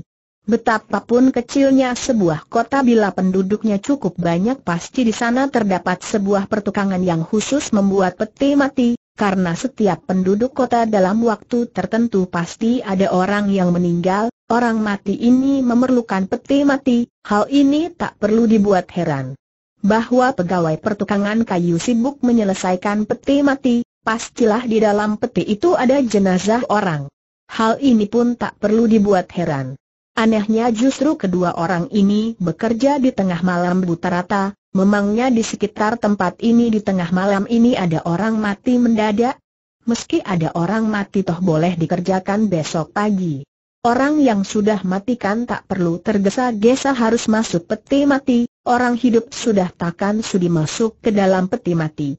Speaker 1: Betapapun kecilnya sebuah kota bila penduduknya cukup banyak pasti di sana terdapat sebuah pertukangan yang khusus membuat peti mati, karena setiap penduduk kota dalam waktu tertentu pasti ada orang yang meninggal, orang mati ini memerlukan peti mati, hal ini tak perlu dibuat heran. Bahwa pegawai pertukangan kayu sibuk menyelesaikan peti mati, pastilah di dalam peti itu ada jenazah orang. Hal ini pun tak perlu dibuat heran. Anehnya justru kedua orang ini bekerja di tengah malam buta rata, memangnya di sekitar tempat ini di tengah malam ini ada orang mati mendadak? Meski ada orang mati toh boleh dikerjakan besok pagi. Orang yang sudah matikan tak perlu tergesa-gesa harus masuk peti mati, orang hidup sudah takkan sudi masuk ke dalam peti mati.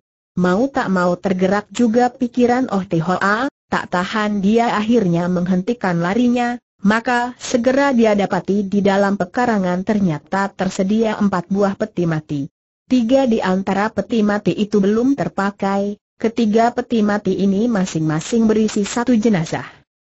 Speaker 1: Mau tak mau tergerak juga pikiran Oh Tehoa, Tak tahan dia akhirnya menghentikan larinya, maka segera dia dapati di dalam pekarangan ternyata tersedia empat buah peti mati. Tiga di antara peti mati itu belum terpakai, ketiga peti mati ini masing-masing berisi satu jenazah.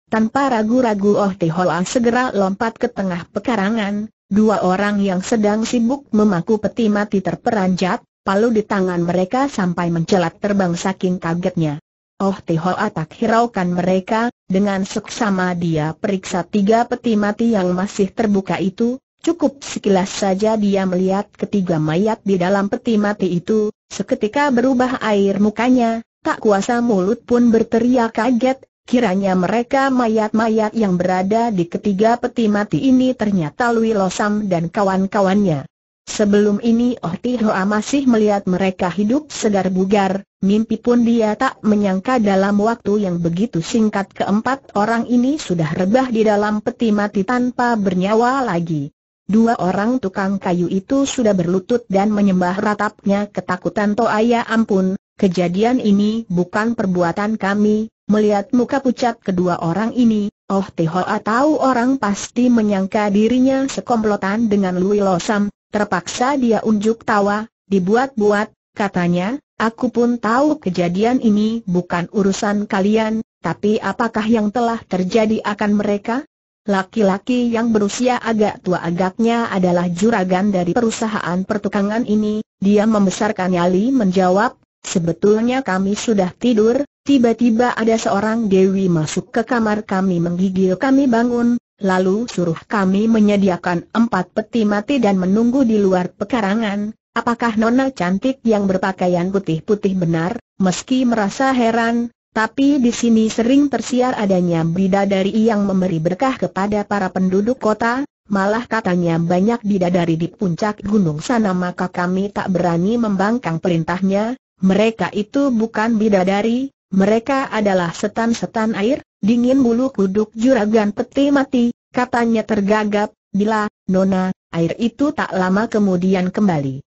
Speaker 1: Tanpa ragu-ragu Oh Tehola segera lompat ke tengah pekarangan, dua orang yang sedang sibuk memaku peti mati terperanjat, palu di tangan mereka sampai mencelat terbang saking kagetnya. Oh Tiho Atak hiraukan mereka, dengan seksama dia periksa tiga peti mati yang masih terbuka itu, cukup sekilas saja dia melihat ketiga mayat di dalam peti mati itu, seketika berubah air mukanya, tak kuasa mulut pun berteriak kaget, kiranya mereka mayat-mayat yang berada di ketiga peti mati ini ternyata Lui Losam dan kawan-kawannya. Sebelum ini Oh Tihoa masih melihat mereka hidup segar bugar, Mimpi pun dia tak menyangka dalam waktu yang begitu singkat keempat orang ini sudah rebah di dalam peti mati tanpa bernyawa lagi. Dua orang tukang kayu itu sudah berlutut dan menyembah ratapnya ketakutan Toaya oh, ampun, kejadian ini bukan perbuatan kami, melihat muka pucat kedua orang ini, Oh tehoa tahu orang pasti menyangka dirinya sekomplotan dengan Louis Losam, terpaksa dia unjuk tawa, dibuat-buat, katanya, aku pun tahu kejadian ini bukan urusan kalian, tapi apakah yang telah terjadi akan mereka? Laki-laki yang berusia agak tua agaknya adalah juragan dari perusahaan pertukangan ini, dia membesarkan nyali menjawab, sebetulnya kami sudah tidur, tiba-tiba ada seorang Dewi masuk ke kamar kami menggigil kami bangun, lalu suruh kami menyediakan empat peti mati dan menunggu di luar pekarangan, Apakah nona cantik yang berpakaian putih-putih benar? Meski merasa heran, tapi di sini sering tersiar adanya bidadari yang memberi berkah kepada para penduduk kota, malah katanya banyak bidadari di puncak gunung sana maka kami tak berani membangkang perintahnya, mereka itu bukan bidadari, mereka adalah setan-setan air, dingin bulu kuduk juragan peti mati, katanya tergagap, bila, nona, air itu tak lama kemudian kembali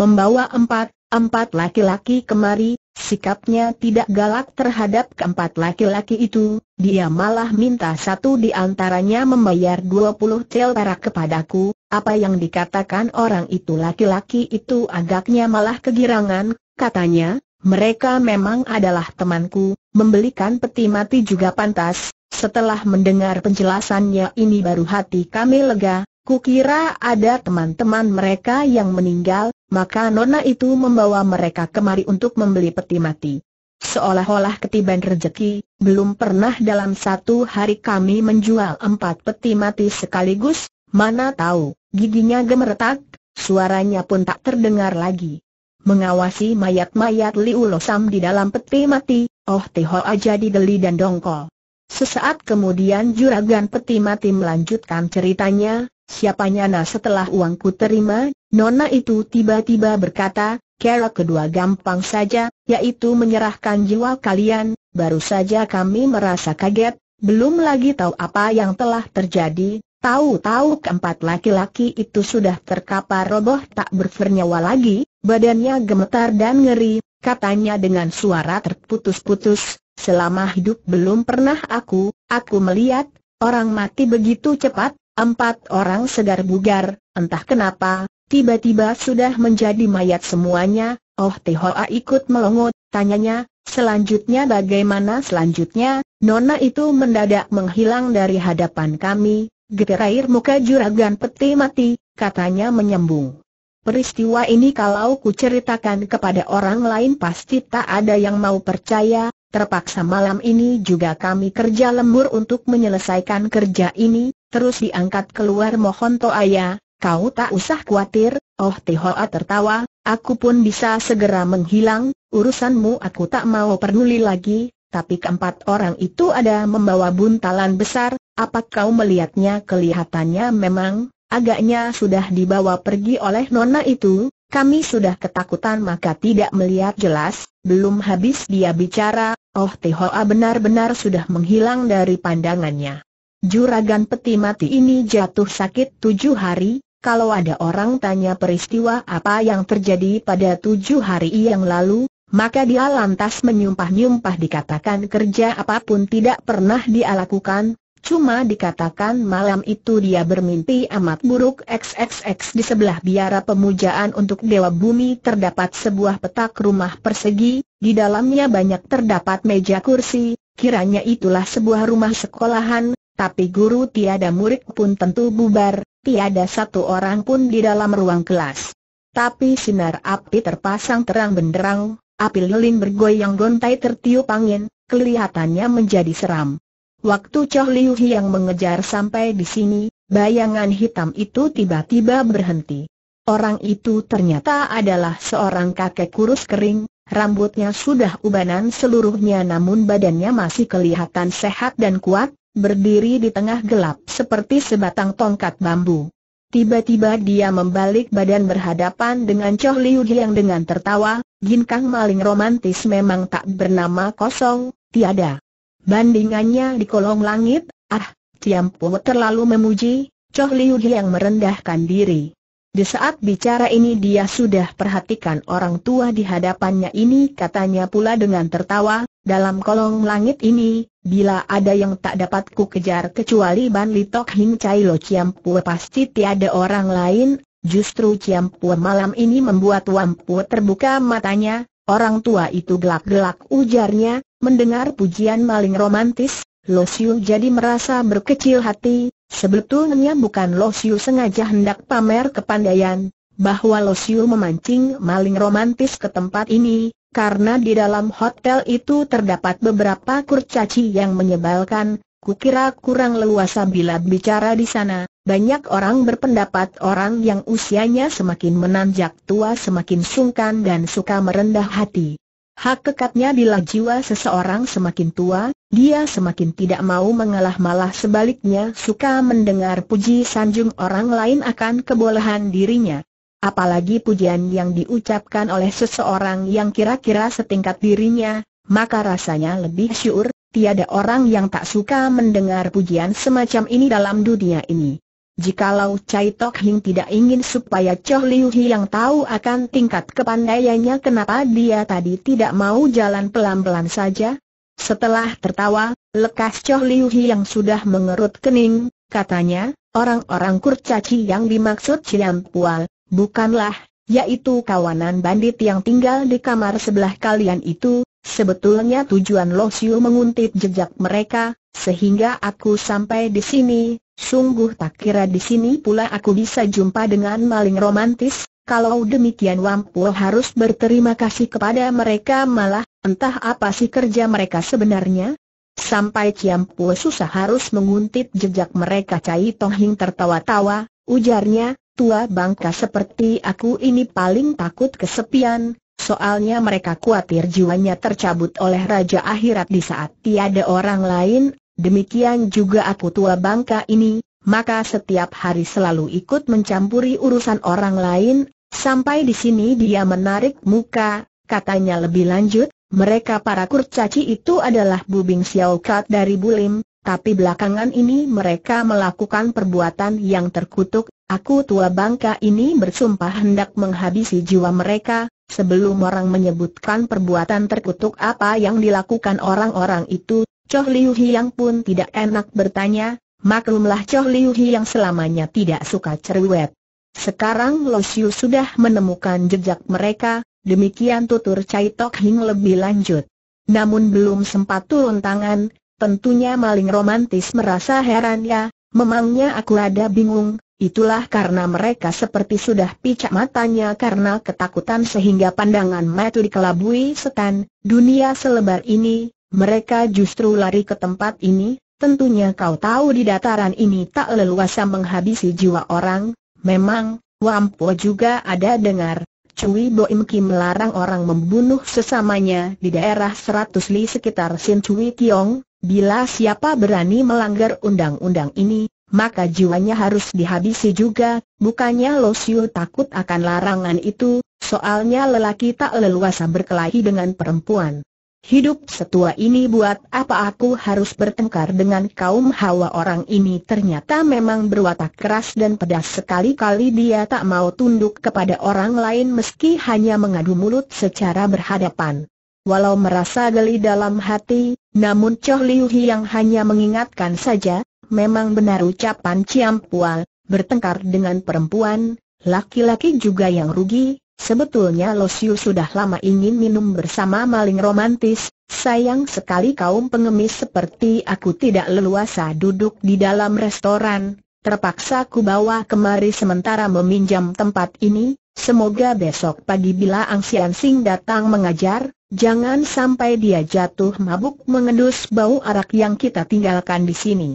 Speaker 1: membawa empat, empat laki-laki kemari, sikapnya tidak galak terhadap keempat laki-laki itu, dia malah minta satu di antaranya membayar puluh tel perak kepadaku, apa yang dikatakan orang itu laki-laki itu agaknya malah kegirangan, katanya, mereka memang adalah temanku, membelikan peti mati juga pantas, setelah mendengar penjelasannya ini baru hati kami lega, Kukira ada teman-teman mereka yang meninggal, maka nona itu membawa mereka kemari untuk membeli peti mati. Seolah-olah ketiban rejeki, belum pernah dalam satu hari kami menjual empat peti mati sekaligus, mana tahu, giginya gemeretak, suaranya pun tak terdengar lagi. Mengawasi mayat-mayat Liu Losam di dalam peti mati, oh teho aja di deli dan dongkol. Sesaat kemudian juragan peti mati melanjutkan ceritanya, Siapanya nah setelah uangku terima, nona itu tiba-tiba berkata, Cara kedua gampang saja, yaitu menyerahkan jiwa kalian, baru saja kami merasa kaget, belum lagi tahu apa yang telah terjadi, tahu-tahu keempat laki-laki itu sudah terkapar roboh tak bernyawa lagi, badannya gemetar dan ngeri, katanya dengan suara terputus-putus, selama hidup belum pernah aku, aku melihat, orang mati begitu cepat, Empat orang segar bugar, entah kenapa, tiba-tiba sudah menjadi mayat semuanya, Oh Tehoa ikut melongo, tanyanya, selanjutnya bagaimana selanjutnya, Nona itu mendadak menghilang dari hadapan kami, getir air muka juragan peti mati, katanya menyembung. Peristiwa ini kalau ku ceritakan kepada orang lain pasti tak ada yang mau percaya, terpaksa malam ini juga kami kerja lembur untuk menyelesaikan kerja ini, terus diangkat keluar mohon Toaya, kau tak usah khawatir, Oh Tihoa tertawa, aku pun bisa segera menghilang, urusanmu aku tak mau peduli lagi, tapi keempat orang itu ada membawa buntalan besar, apa kau melihatnya kelihatannya memang, agaknya sudah dibawa pergi oleh nona itu, kami sudah ketakutan maka tidak melihat jelas, belum habis dia bicara, Oh Tihoa benar-benar sudah menghilang dari pandangannya. Juragan peti mati ini jatuh sakit tujuh hari, kalau ada orang tanya peristiwa apa yang terjadi pada tujuh hari yang lalu, maka dia lantas menyumpah-nyumpah dikatakan kerja apapun tidak pernah dia lakukan, cuma dikatakan malam itu dia bermimpi amat buruk XXX di sebelah biara pemujaan untuk Dewa Bumi terdapat sebuah petak rumah persegi, di dalamnya banyak terdapat meja kursi, kiranya itulah sebuah rumah sekolahan, tapi guru tiada murid pun tentu bubar, tiada satu orang pun di dalam ruang kelas. Tapi sinar api terpasang terang benderang, api lilin bergoyang gontai tertiup angin, kelihatannya menjadi seram. Waktu Choh Liu yang mengejar sampai di sini, bayangan hitam itu tiba-tiba berhenti. Orang itu ternyata adalah seorang kakek kurus kering, rambutnya sudah ubanan seluruhnya namun badannya masih kelihatan sehat dan kuat, berdiri di tengah gelap seperti sebatang tongkat bambu. Tiba-tiba dia membalik badan berhadapan dengan Choh Liu yang dengan tertawa, ginkang maling romantis memang tak bernama kosong, tiada. Bandingannya di kolong langit, ah, Tiampu terlalu memuji, Choh Liu yang merendahkan diri. Di saat bicara ini dia sudah perhatikan orang tua di hadapannya ini katanya pula dengan tertawa, dalam kolong langit ini, bila ada yang tak dapat ku kejar kecuali Ban Litok Hing Chai Lo Chiam Pue pasti tiada orang lain, justru Chiam Pue malam ini membuat Wam Pue terbuka matanya, orang tua itu gelak-gelak ujarnya, mendengar pujian maling romantis, Lo Siu jadi merasa berkecil hati, Sebetulnya bukan Lo Siu sengaja hendak pamer kepandaian, bahwa Lo Siu memancing maling romantis ke tempat ini, karena di dalam hotel itu terdapat beberapa kurcaci yang menyebalkan, kukira kurang leluasa bila bicara di sana. Banyak orang berpendapat orang yang usianya semakin menanjak tua semakin sungkan dan suka merendah hati. Hak kekatnya bila jiwa seseorang semakin tua, dia semakin tidak mau mengalah malah sebaliknya suka mendengar puji sanjung orang lain akan kebolehan dirinya. Apalagi pujian yang diucapkan oleh seseorang yang kira-kira setingkat dirinya, maka rasanya lebih syur, tiada orang yang tak suka mendengar pujian semacam ini dalam dunia ini. Jikalau Chai Tok Hing tidak ingin supaya Choh Liu Hi yang tahu akan tingkat kepandaiannya kenapa dia tadi tidak mau jalan pelan-pelan saja? Setelah tertawa, lekas Choh Liu Hi yang sudah mengerut kening, katanya, orang-orang kurcaci yang dimaksud Ciam Pual, bukanlah, yaitu kawanan bandit yang tinggal di kamar sebelah kalian itu, sebetulnya tujuan Lo Siu menguntit jejak mereka, sehingga aku sampai di sini, Sungguh tak kira di sini pula aku bisa jumpa dengan maling romantis, kalau demikian Wampu harus berterima kasih kepada mereka malah, entah apa sih kerja mereka sebenarnya? Sampai Ciampu susah harus menguntit jejak mereka Cai Tonghing tertawa-tawa, ujarnya, tua bangka seperti aku ini paling takut kesepian, soalnya mereka khawatir jiwanya tercabut oleh Raja Akhirat di saat tiada orang lain demikian juga aku tua bangka ini, maka setiap hari selalu ikut mencampuri urusan orang lain, sampai di sini dia menarik muka, katanya lebih lanjut, mereka para kurcaci itu adalah Bubing Xiao dari Bulim, tapi belakangan ini mereka melakukan perbuatan yang terkutuk, Aku tua bangka ini bersumpah hendak menghabisi jiwa mereka, sebelum orang menyebutkan perbuatan terkutuk apa yang dilakukan orang-orang itu, Choh Liu Hiang pun tidak enak bertanya, maklumlah Choh Liu Hiang selamanya tidak suka cerewet. Sekarang Lo Xiu sudah menemukan jejak mereka, demikian tutur Cai Tok Hing lebih lanjut. Namun belum sempat turun tangan, tentunya maling romantis merasa heran ya, memangnya aku ada bingung, Itulah karena mereka seperti sudah picak matanya karena ketakutan sehingga pandangan mata dikelabui setan, dunia selebar ini, mereka justru lari ke tempat ini, tentunya kau tahu di dataran ini tak leluasa menghabisi jiwa orang, memang, Wampo juga ada dengar, Cui Boim Kim melarang orang membunuh sesamanya di daerah 100 li sekitar Sin Cui Tiong, bila siapa berani melanggar undang-undang ini, maka jiwanya harus dihabisi juga, bukannya Lo Siu takut akan larangan itu, soalnya lelaki tak leluasa berkelahi dengan perempuan. Hidup setua ini buat apa aku harus bertengkar dengan kaum hawa orang ini ternyata memang berwatak keras dan pedas sekali-kali dia tak mau tunduk kepada orang lain meski hanya mengadu mulut secara berhadapan. Walau merasa geli dalam hati, namun Choh Liu Hi yang hanya mengingatkan saja, memang benar ucapan Ciam Pual, bertengkar dengan perempuan, laki-laki juga yang rugi, sebetulnya Losiu sudah lama ingin minum bersama maling romantis, sayang sekali kaum pengemis seperti aku tidak leluasa duduk di dalam restoran, terpaksa ku bawa kemari sementara meminjam tempat ini, semoga besok pagi bila Ang Sian Sing datang mengajar, Jangan sampai dia jatuh mabuk mengendus bau arak yang kita tinggalkan di sini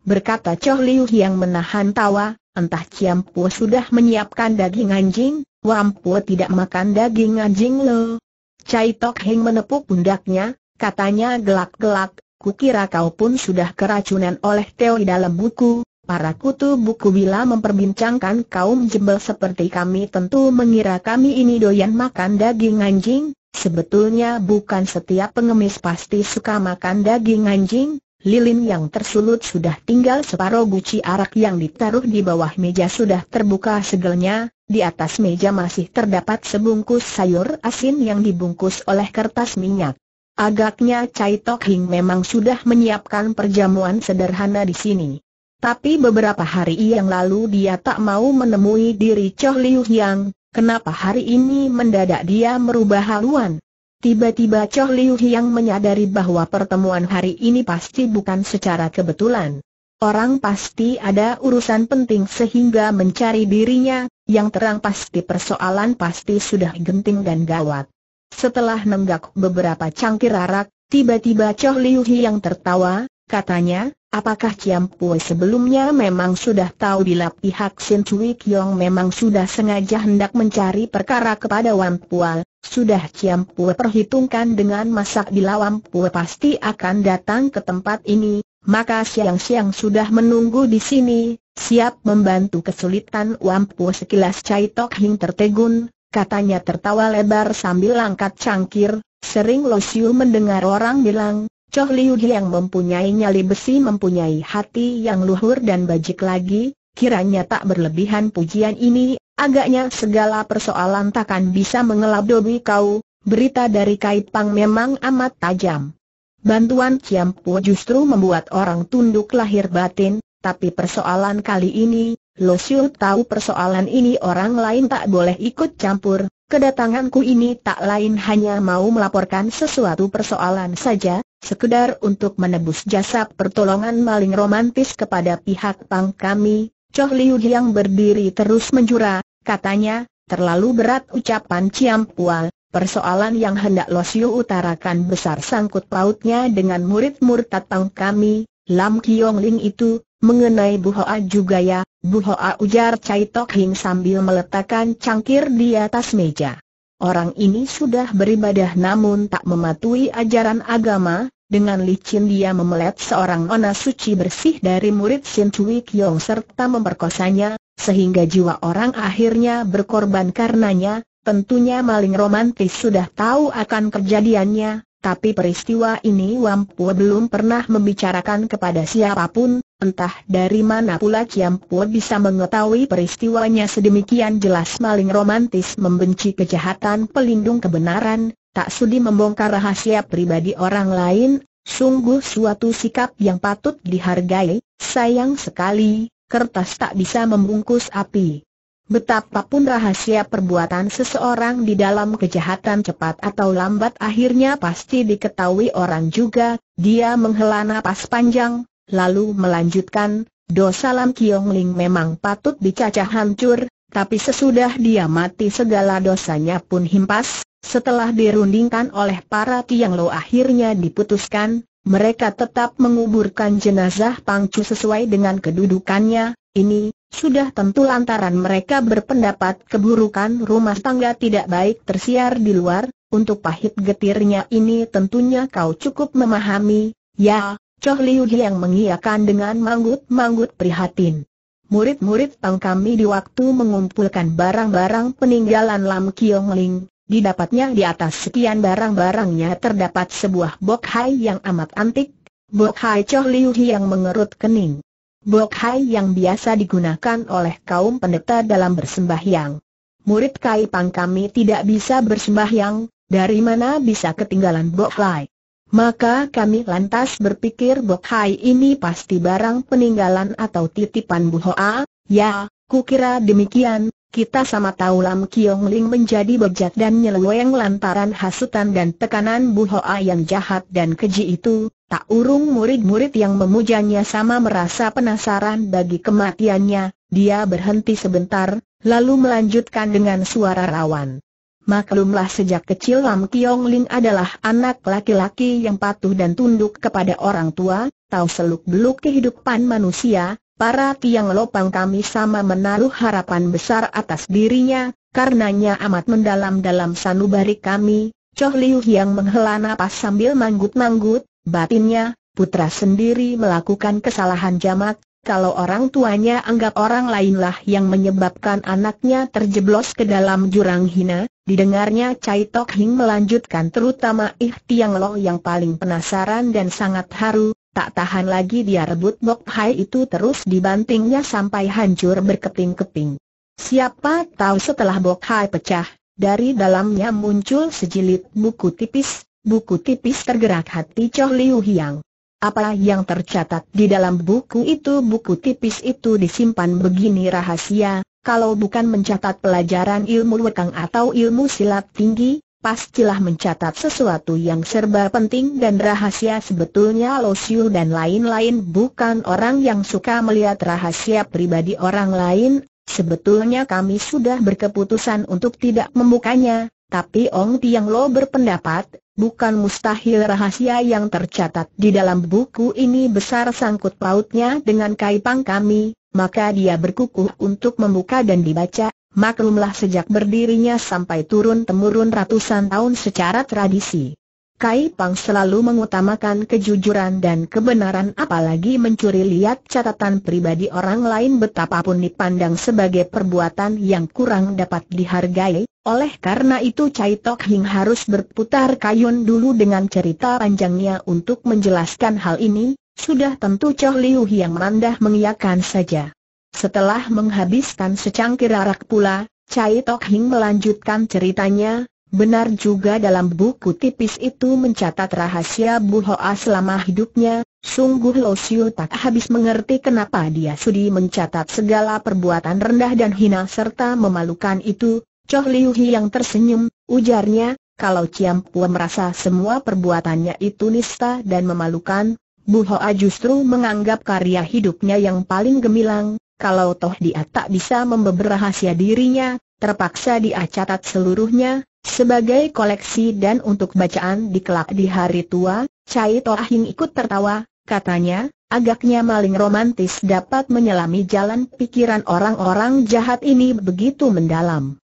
Speaker 1: berkata Choh Liu yang menahan tawa, entah Ciampu sudah menyiapkan daging anjing, Wampu tidak makan daging anjing lo. Chai Tok Heng menepuk pundaknya, katanya gelak-gelak, kukira kau pun sudah keracunan oleh teori dalam buku, Para kutu buku bila memperbincangkan kaum jembel seperti kami tentu mengira kami ini doyan makan daging anjing, sebetulnya bukan setiap pengemis pasti suka makan daging anjing, lilin yang tersulut sudah tinggal separuh guci arak yang ditaruh di bawah meja sudah terbuka segelnya, di atas meja masih terdapat sebungkus sayur asin yang dibungkus oleh kertas minyak. Agaknya Chai Tok Hing memang sudah menyiapkan perjamuan sederhana di sini. Tapi beberapa hari yang lalu dia tak mau menemui diri Choh Liu Yang, kenapa hari ini mendadak dia merubah haluan? Tiba-tiba Choh Liu Hiang menyadari bahwa pertemuan hari ini pasti bukan secara kebetulan. Orang pasti ada urusan penting sehingga mencari dirinya, yang terang pasti persoalan pasti sudah genting dan gawat. Setelah nenggak beberapa cangkir arak, tiba-tiba Choh Liu Hiang tertawa, katanya, Apakah Ciam Pue sebelumnya memang sudah tahu bila pihak Sin Cui Kiong memang sudah sengaja hendak mencari perkara kepada Wan Pual, sudah Ciam Pue perhitungkan dengan masak di lawam Pue pasti akan datang ke tempat ini, maka siang-siang sudah menunggu di sini, siap membantu kesulitan Wam Pue sekilas Cai Tok Hing tertegun, katanya tertawa lebar sambil angkat cangkir, sering Lo Siu mendengar orang bilang, Choh Liu yang mempunyai nyali besi mempunyai hati yang luhur dan bajik lagi, kiranya tak berlebihan pujian ini, agaknya segala persoalan takkan bisa mengelabui kau, berita dari Kait Pang memang amat tajam. Bantuan Ciampu justru membuat orang tunduk lahir batin, tapi persoalan kali ini, Lo Siu tahu persoalan ini orang lain tak boleh ikut campur, kedatanganku ini tak lain hanya mau melaporkan sesuatu persoalan saja, sekedar untuk menebus jasa pertolongan maling romantis kepada pihak pang kami, Choh Liu yang berdiri terus menjura, katanya, terlalu berat ucapan Ciam Pual, persoalan yang hendak Lo Siu utarakan besar sangkut pautnya dengan murid-murid tatang kami, Lam Kiong Ling itu, mengenai Bu Hoa juga ya, Bu Hoa ujar Chai Tok Hing sambil meletakkan cangkir di atas meja. Orang ini sudah beribadah namun tak mematuhi ajaran agama, dengan licin dia memelet seorang ona suci bersih dari murid Sin Chui Kiong serta memperkosanya, sehingga jiwa orang akhirnya berkorban karenanya, tentunya maling romantis sudah tahu akan kejadiannya, tapi peristiwa ini Wampua belum pernah membicarakan kepada siapapun, entah dari mana pula Ciampua bisa mengetahui peristiwanya sedemikian jelas maling romantis membenci kejahatan pelindung kebenaran, tak sudi membongkar rahasia pribadi orang lain, sungguh suatu sikap yang patut dihargai, sayang sekali, kertas tak bisa membungkus api. Betapapun rahasia perbuatan seseorang di dalam kejahatan cepat atau lambat akhirnya pasti diketahui orang juga, dia menghela napas panjang, lalu melanjutkan, dosa Lam Kiong Ling memang patut dicacah hancur, tapi sesudah dia mati segala dosanya pun himpas, setelah dirundingkan oleh para Tiang Lo akhirnya diputuskan, mereka tetap menguburkan jenazah Pangcu sesuai dengan kedudukannya, ini, sudah tentu lantaran mereka berpendapat keburukan rumah tangga tidak baik tersiar di luar, untuk pahit getirnya ini tentunya kau cukup memahami, ya, Choh Liu yang mengiakan dengan manggut-manggut prihatin. Murid-murid tang kami di waktu mengumpulkan barang-barang peninggalan Lam Kiong Ling, Didapatnya di atas sekian barang-barangnya terdapat sebuah bok hai yang amat antik, bok hai Choh Liu yang mengerut kening. Bok hai yang biasa digunakan oleh kaum pendeta dalam bersembahyang. Murid Kai Pang kami tidak bisa bersembahyang, dari mana bisa ketinggalan bok hai? Maka kami lantas berpikir Bokhai ini pasti barang peninggalan atau titipan Buhoa. Ya, ya, kukira demikian, kita sama tahu Lam Kiong Ling menjadi bejat dan nyeleweng lantaran hasutan dan tekanan Bu Hoa yang jahat dan keji itu, tak urung murid-murid yang memujanya sama merasa penasaran bagi kematiannya, dia berhenti sebentar, lalu melanjutkan dengan suara rawan. Maklumlah sejak kecil Lam Kiong Ling adalah anak laki-laki yang patuh dan tunduk kepada orang tua, tahu seluk-beluk kehidupan manusia, Para tiang lopang kami sama menaruh harapan besar atas dirinya, karenanya amat mendalam dalam sanubari kami, Choh Liu yang menghela napas sambil manggut-manggut, batinnya, putra sendiri melakukan kesalahan jamak, kalau orang tuanya anggap orang lainlah yang menyebabkan anaknya terjeblos ke dalam jurang hina, didengarnya Cai Tok Hing melanjutkan terutama Ih Tiang Lo yang paling penasaran dan sangat haru, Tak tahan lagi dia rebut Bok Hai itu terus dibantingnya sampai hancur berkeping-keping. Siapa tahu setelah Bok Hai pecah, dari dalamnya muncul sejilid buku tipis, buku tipis tergerak hati Choh Liu Hiang. Apa yang tercatat di dalam buku itu buku tipis itu disimpan begini rahasia, kalau bukan mencatat pelajaran ilmu wetang atau ilmu silat tinggi, pastilah mencatat sesuatu yang serba penting dan rahasia sebetulnya Lo Siu dan lain-lain bukan orang yang suka melihat rahasia pribadi orang lain, sebetulnya kami sudah berkeputusan untuk tidak membukanya, tapi Ong Tiang Lo berpendapat, bukan mustahil rahasia yang tercatat di dalam buku ini besar sangkut pautnya dengan kaipang kami, maka dia berkukuh untuk membuka dan dibaca, Maklumlah sejak berdirinya sampai turun-temurun ratusan tahun secara tradisi. Kai Pang selalu mengutamakan kejujuran dan kebenaran apalagi mencuri lihat catatan pribadi orang lain betapapun dipandang sebagai perbuatan yang kurang dapat dihargai, oleh karena itu Chai Tok Hing harus berputar kayun dulu dengan cerita panjangnya untuk menjelaskan hal ini, sudah tentu Choh Liu yang mandah mengiyakan saja. Setelah menghabiskan secangkir arak pula, Chai Tok Hing melanjutkan ceritanya, benar juga dalam buku tipis itu mencatat rahasia Bu Hoa selama hidupnya, sungguh Lo Siu tak habis mengerti kenapa dia sudi mencatat segala perbuatan rendah dan hina serta memalukan itu, Choh Liu Hi yang tersenyum, ujarnya, kalau Ciam Pua merasa semua perbuatannya itu nista dan memalukan, Bu Hoa justru menganggap karya hidupnya yang paling gemilang, kalau toh dia tak bisa membeber rahasia dirinya, terpaksa dia catat seluruhnya, sebagai koleksi dan untuk bacaan di kelak di hari tua, Cai Toahing ikut tertawa, katanya, agaknya maling romantis dapat menyelami jalan pikiran orang-orang jahat ini begitu mendalam.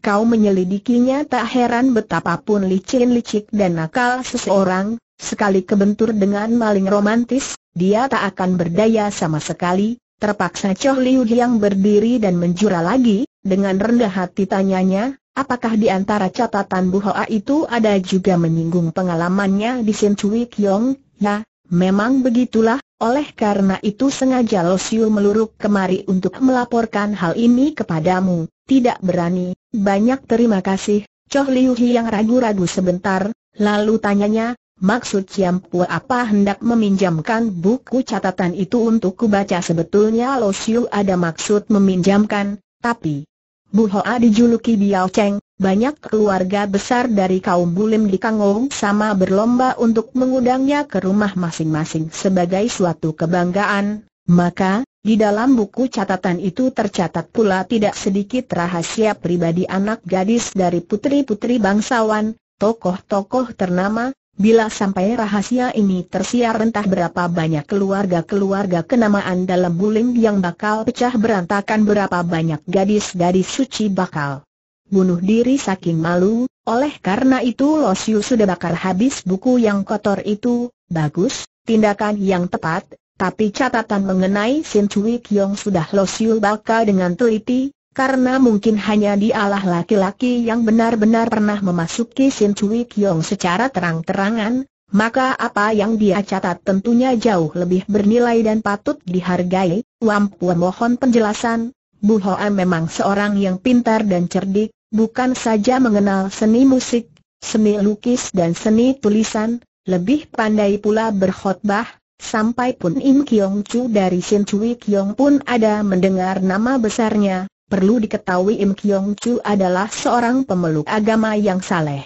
Speaker 1: Kau menyelidikinya tak heran betapapun licin-licik dan nakal seseorang, sekali kebentur dengan maling romantis, dia tak akan berdaya sama sekali, Terpaksa Choh Liu yang berdiri dan menjura lagi, dengan rendah hati tanyanya, apakah di antara catatan Bu Hoa itu ada juga menyinggung pengalamannya di Sin Chui Kiong? Ya, memang begitulah, oleh karena itu sengaja Lo Siu meluruk kemari untuk melaporkan hal ini kepadamu, tidak berani, banyak terima kasih, Choh Liu yang ragu-ragu sebentar, lalu tanyanya, Maksud Ciam Pua apa hendak meminjamkan buku catatan itu untuk baca sebetulnya Lo Siu ada maksud meminjamkan, tapi Bu Hoa dijuluki Biao Cheng, banyak keluarga besar dari kaum Bulim di Kangou sama berlomba untuk mengundangnya ke rumah masing-masing sebagai suatu kebanggaan, maka di dalam buku catatan itu tercatat pula tidak sedikit rahasia pribadi anak gadis dari putri-putri bangsawan, tokoh-tokoh ternama, Bila sampai rahasia ini tersiar entah berapa banyak keluarga-keluarga kenamaan dalam buling yang bakal pecah berantakan berapa banyak gadis-gadis suci bakal bunuh diri saking malu, oleh karena itu Losiu sudah bakar habis buku yang kotor itu, bagus, tindakan yang tepat, tapi catatan mengenai Sin Cui Kiong sudah Losiu bakal dengan teliti, karena mungkin hanya dialah laki-laki yang benar-benar pernah memasuki Sin Cui Kiong secara terang-terangan, maka apa yang dia catat tentunya jauh lebih bernilai dan patut dihargai. Wampu mohon penjelasan, Bu Hoa memang seorang yang pintar dan cerdik, bukan saja mengenal seni musik, seni lukis dan seni tulisan, lebih pandai pula berkhutbah. Sampai pun Im Kiong Chu dari Sin Cui Kiong pun ada mendengar nama besarnya, Perlu diketahui Im Kyong Chu adalah seorang pemeluk agama yang saleh.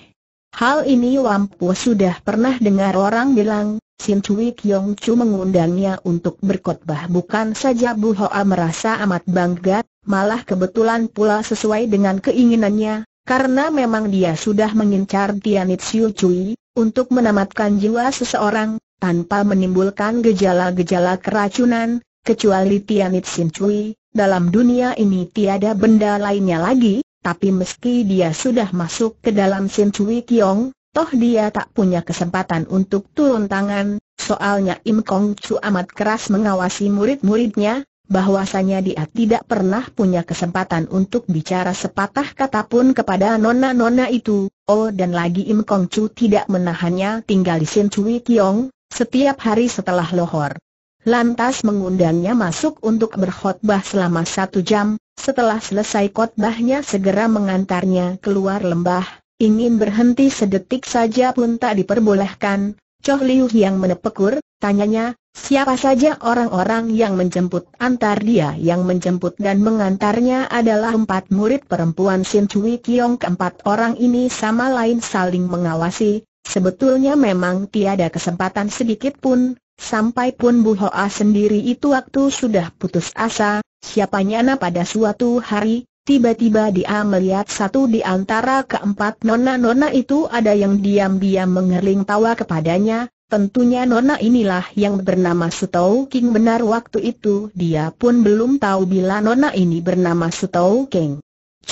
Speaker 1: Hal ini Wampu sudah pernah dengar orang bilang, Sin Chui Kyong Chu mengundangnya untuk berkotbah bukan saja Bu Hoa merasa amat bangga, malah kebetulan pula sesuai dengan keinginannya, karena memang dia sudah mengincar Tianit Siu Chui, untuk menamatkan jiwa seseorang, tanpa menimbulkan gejala-gejala keracunan, kecuali Tianit Sin Chui, dalam dunia ini tiada benda lainnya lagi, tapi meski dia sudah masuk ke dalam Sin Cui Kiong, toh dia tak punya kesempatan untuk turun tangan, soalnya Im Kong Chu amat keras mengawasi murid-muridnya, bahwasanya dia tidak pernah punya kesempatan untuk bicara sepatah kata pun kepada nona-nona itu, oh dan lagi Im Kong Chu tidak menahannya tinggal di Sin Cui Kiong, setiap hari setelah lohor lantas mengundangnya masuk untuk berkhutbah selama satu jam, setelah selesai khotbahnya segera mengantarnya keluar lembah, ingin berhenti sedetik saja pun tak diperbolehkan, Choh Liu yang menepekur, tanyanya, siapa saja orang-orang yang menjemput antar dia yang menjemput dan mengantarnya adalah empat murid perempuan Sin Chui Kiong keempat orang ini sama lain saling mengawasi, Sebetulnya memang tiada kesempatan sedikit pun Sampai pun Bu Hoa sendiri itu waktu sudah putus asa, siapanya na pada suatu hari, tiba-tiba dia melihat satu di antara keempat nona-nona itu ada yang diam-diam mengerling tawa kepadanya, tentunya nona inilah yang bernama Sutou King benar waktu itu dia pun belum tahu bila nona ini bernama Sutou King.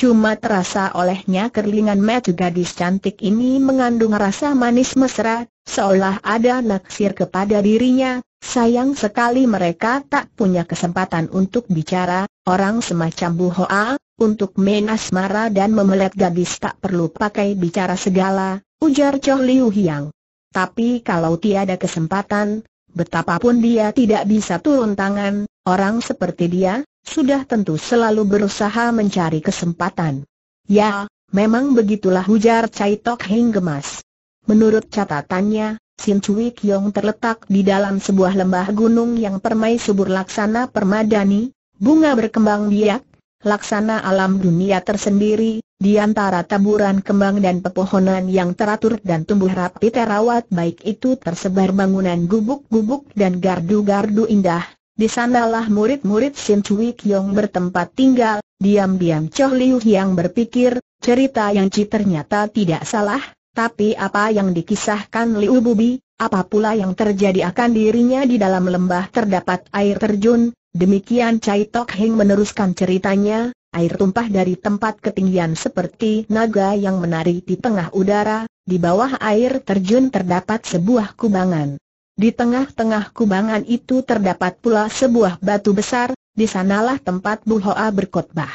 Speaker 1: Cuma terasa olehnya kerlingan mata gadis cantik ini mengandung rasa manis mesra, seolah ada naksir kepada dirinya, sayang sekali mereka tak punya kesempatan untuk bicara, orang semacam Bu Hoa, untuk menas asmara dan memelet gadis tak perlu pakai bicara segala, ujar Choh Liu Hiang. Tapi kalau tiada kesempatan, betapapun dia tidak bisa turun tangan, orang seperti dia, sudah tentu selalu berusaha mencari kesempatan. Ya, memang begitulah ujar Chai Tok Hing gemas. Menurut catatannya, Sin Cui Kiong terletak di dalam sebuah lembah gunung yang permai subur laksana permadani, bunga berkembang biak, laksana alam dunia tersendiri, di antara taburan kembang dan pepohonan yang teratur dan tumbuh rapi terawat baik itu tersebar bangunan gubuk-gubuk dan gardu-gardu indah, di sanalah murid-murid Sim Cui Kiong bertempat tinggal, diam-diam Choh Liu yang berpikir, cerita yang Ci ternyata tidak salah, tapi apa yang dikisahkan Liu Bubi, apa pula yang terjadi akan dirinya di dalam lembah terdapat air terjun, demikian Chai Tok Heng meneruskan ceritanya, air tumpah dari tempat ketinggian seperti naga yang menari di tengah udara, di bawah air terjun terdapat sebuah kubangan. Di tengah-tengah kubangan itu terdapat pula sebuah batu besar, di sanalah tempat Bu Hoa berkotbah.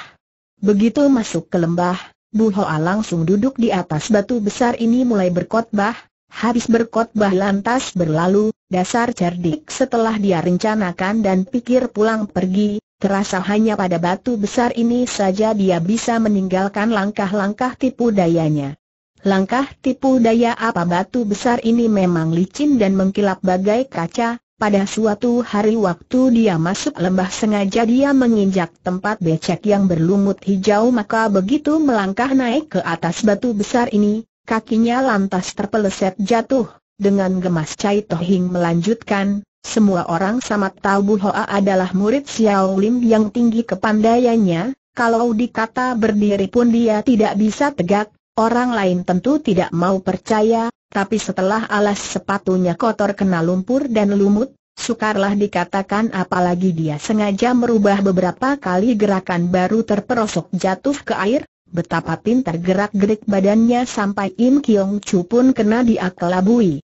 Speaker 1: Begitu masuk ke lembah, Bu Hoa langsung duduk di atas batu besar ini mulai berkotbah, habis berkotbah lantas berlalu, dasar cerdik setelah dia rencanakan dan pikir pulang pergi, terasa hanya pada batu besar ini saja dia bisa meninggalkan langkah-langkah tipu dayanya. Langkah tipu daya apa batu besar ini memang licin dan mengkilap bagai kaca, pada suatu hari waktu dia masuk lembah sengaja dia menginjak tempat becek yang berlumut hijau maka begitu melangkah naik ke atas batu besar ini, kakinya lantas terpeleset jatuh, dengan gemas Cai Tohing melanjutkan, semua orang sama tahu Bu Hoa adalah murid Xiao Lim yang tinggi kepandaiannya, kalau dikata berdiri pun dia tidak bisa tegak, Orang lain tentu tidak mau percaya, tapi setelah alas sepatunya kotor kena lumpur dan lumut, sukarlah dikatakan apalagi dia sengaja merubah beberapa kali gerakan baru terperosok jatuh ke air, betapa pintar gerak-gerik badannya sampai Im Kiong Chu pun kena diakelabui.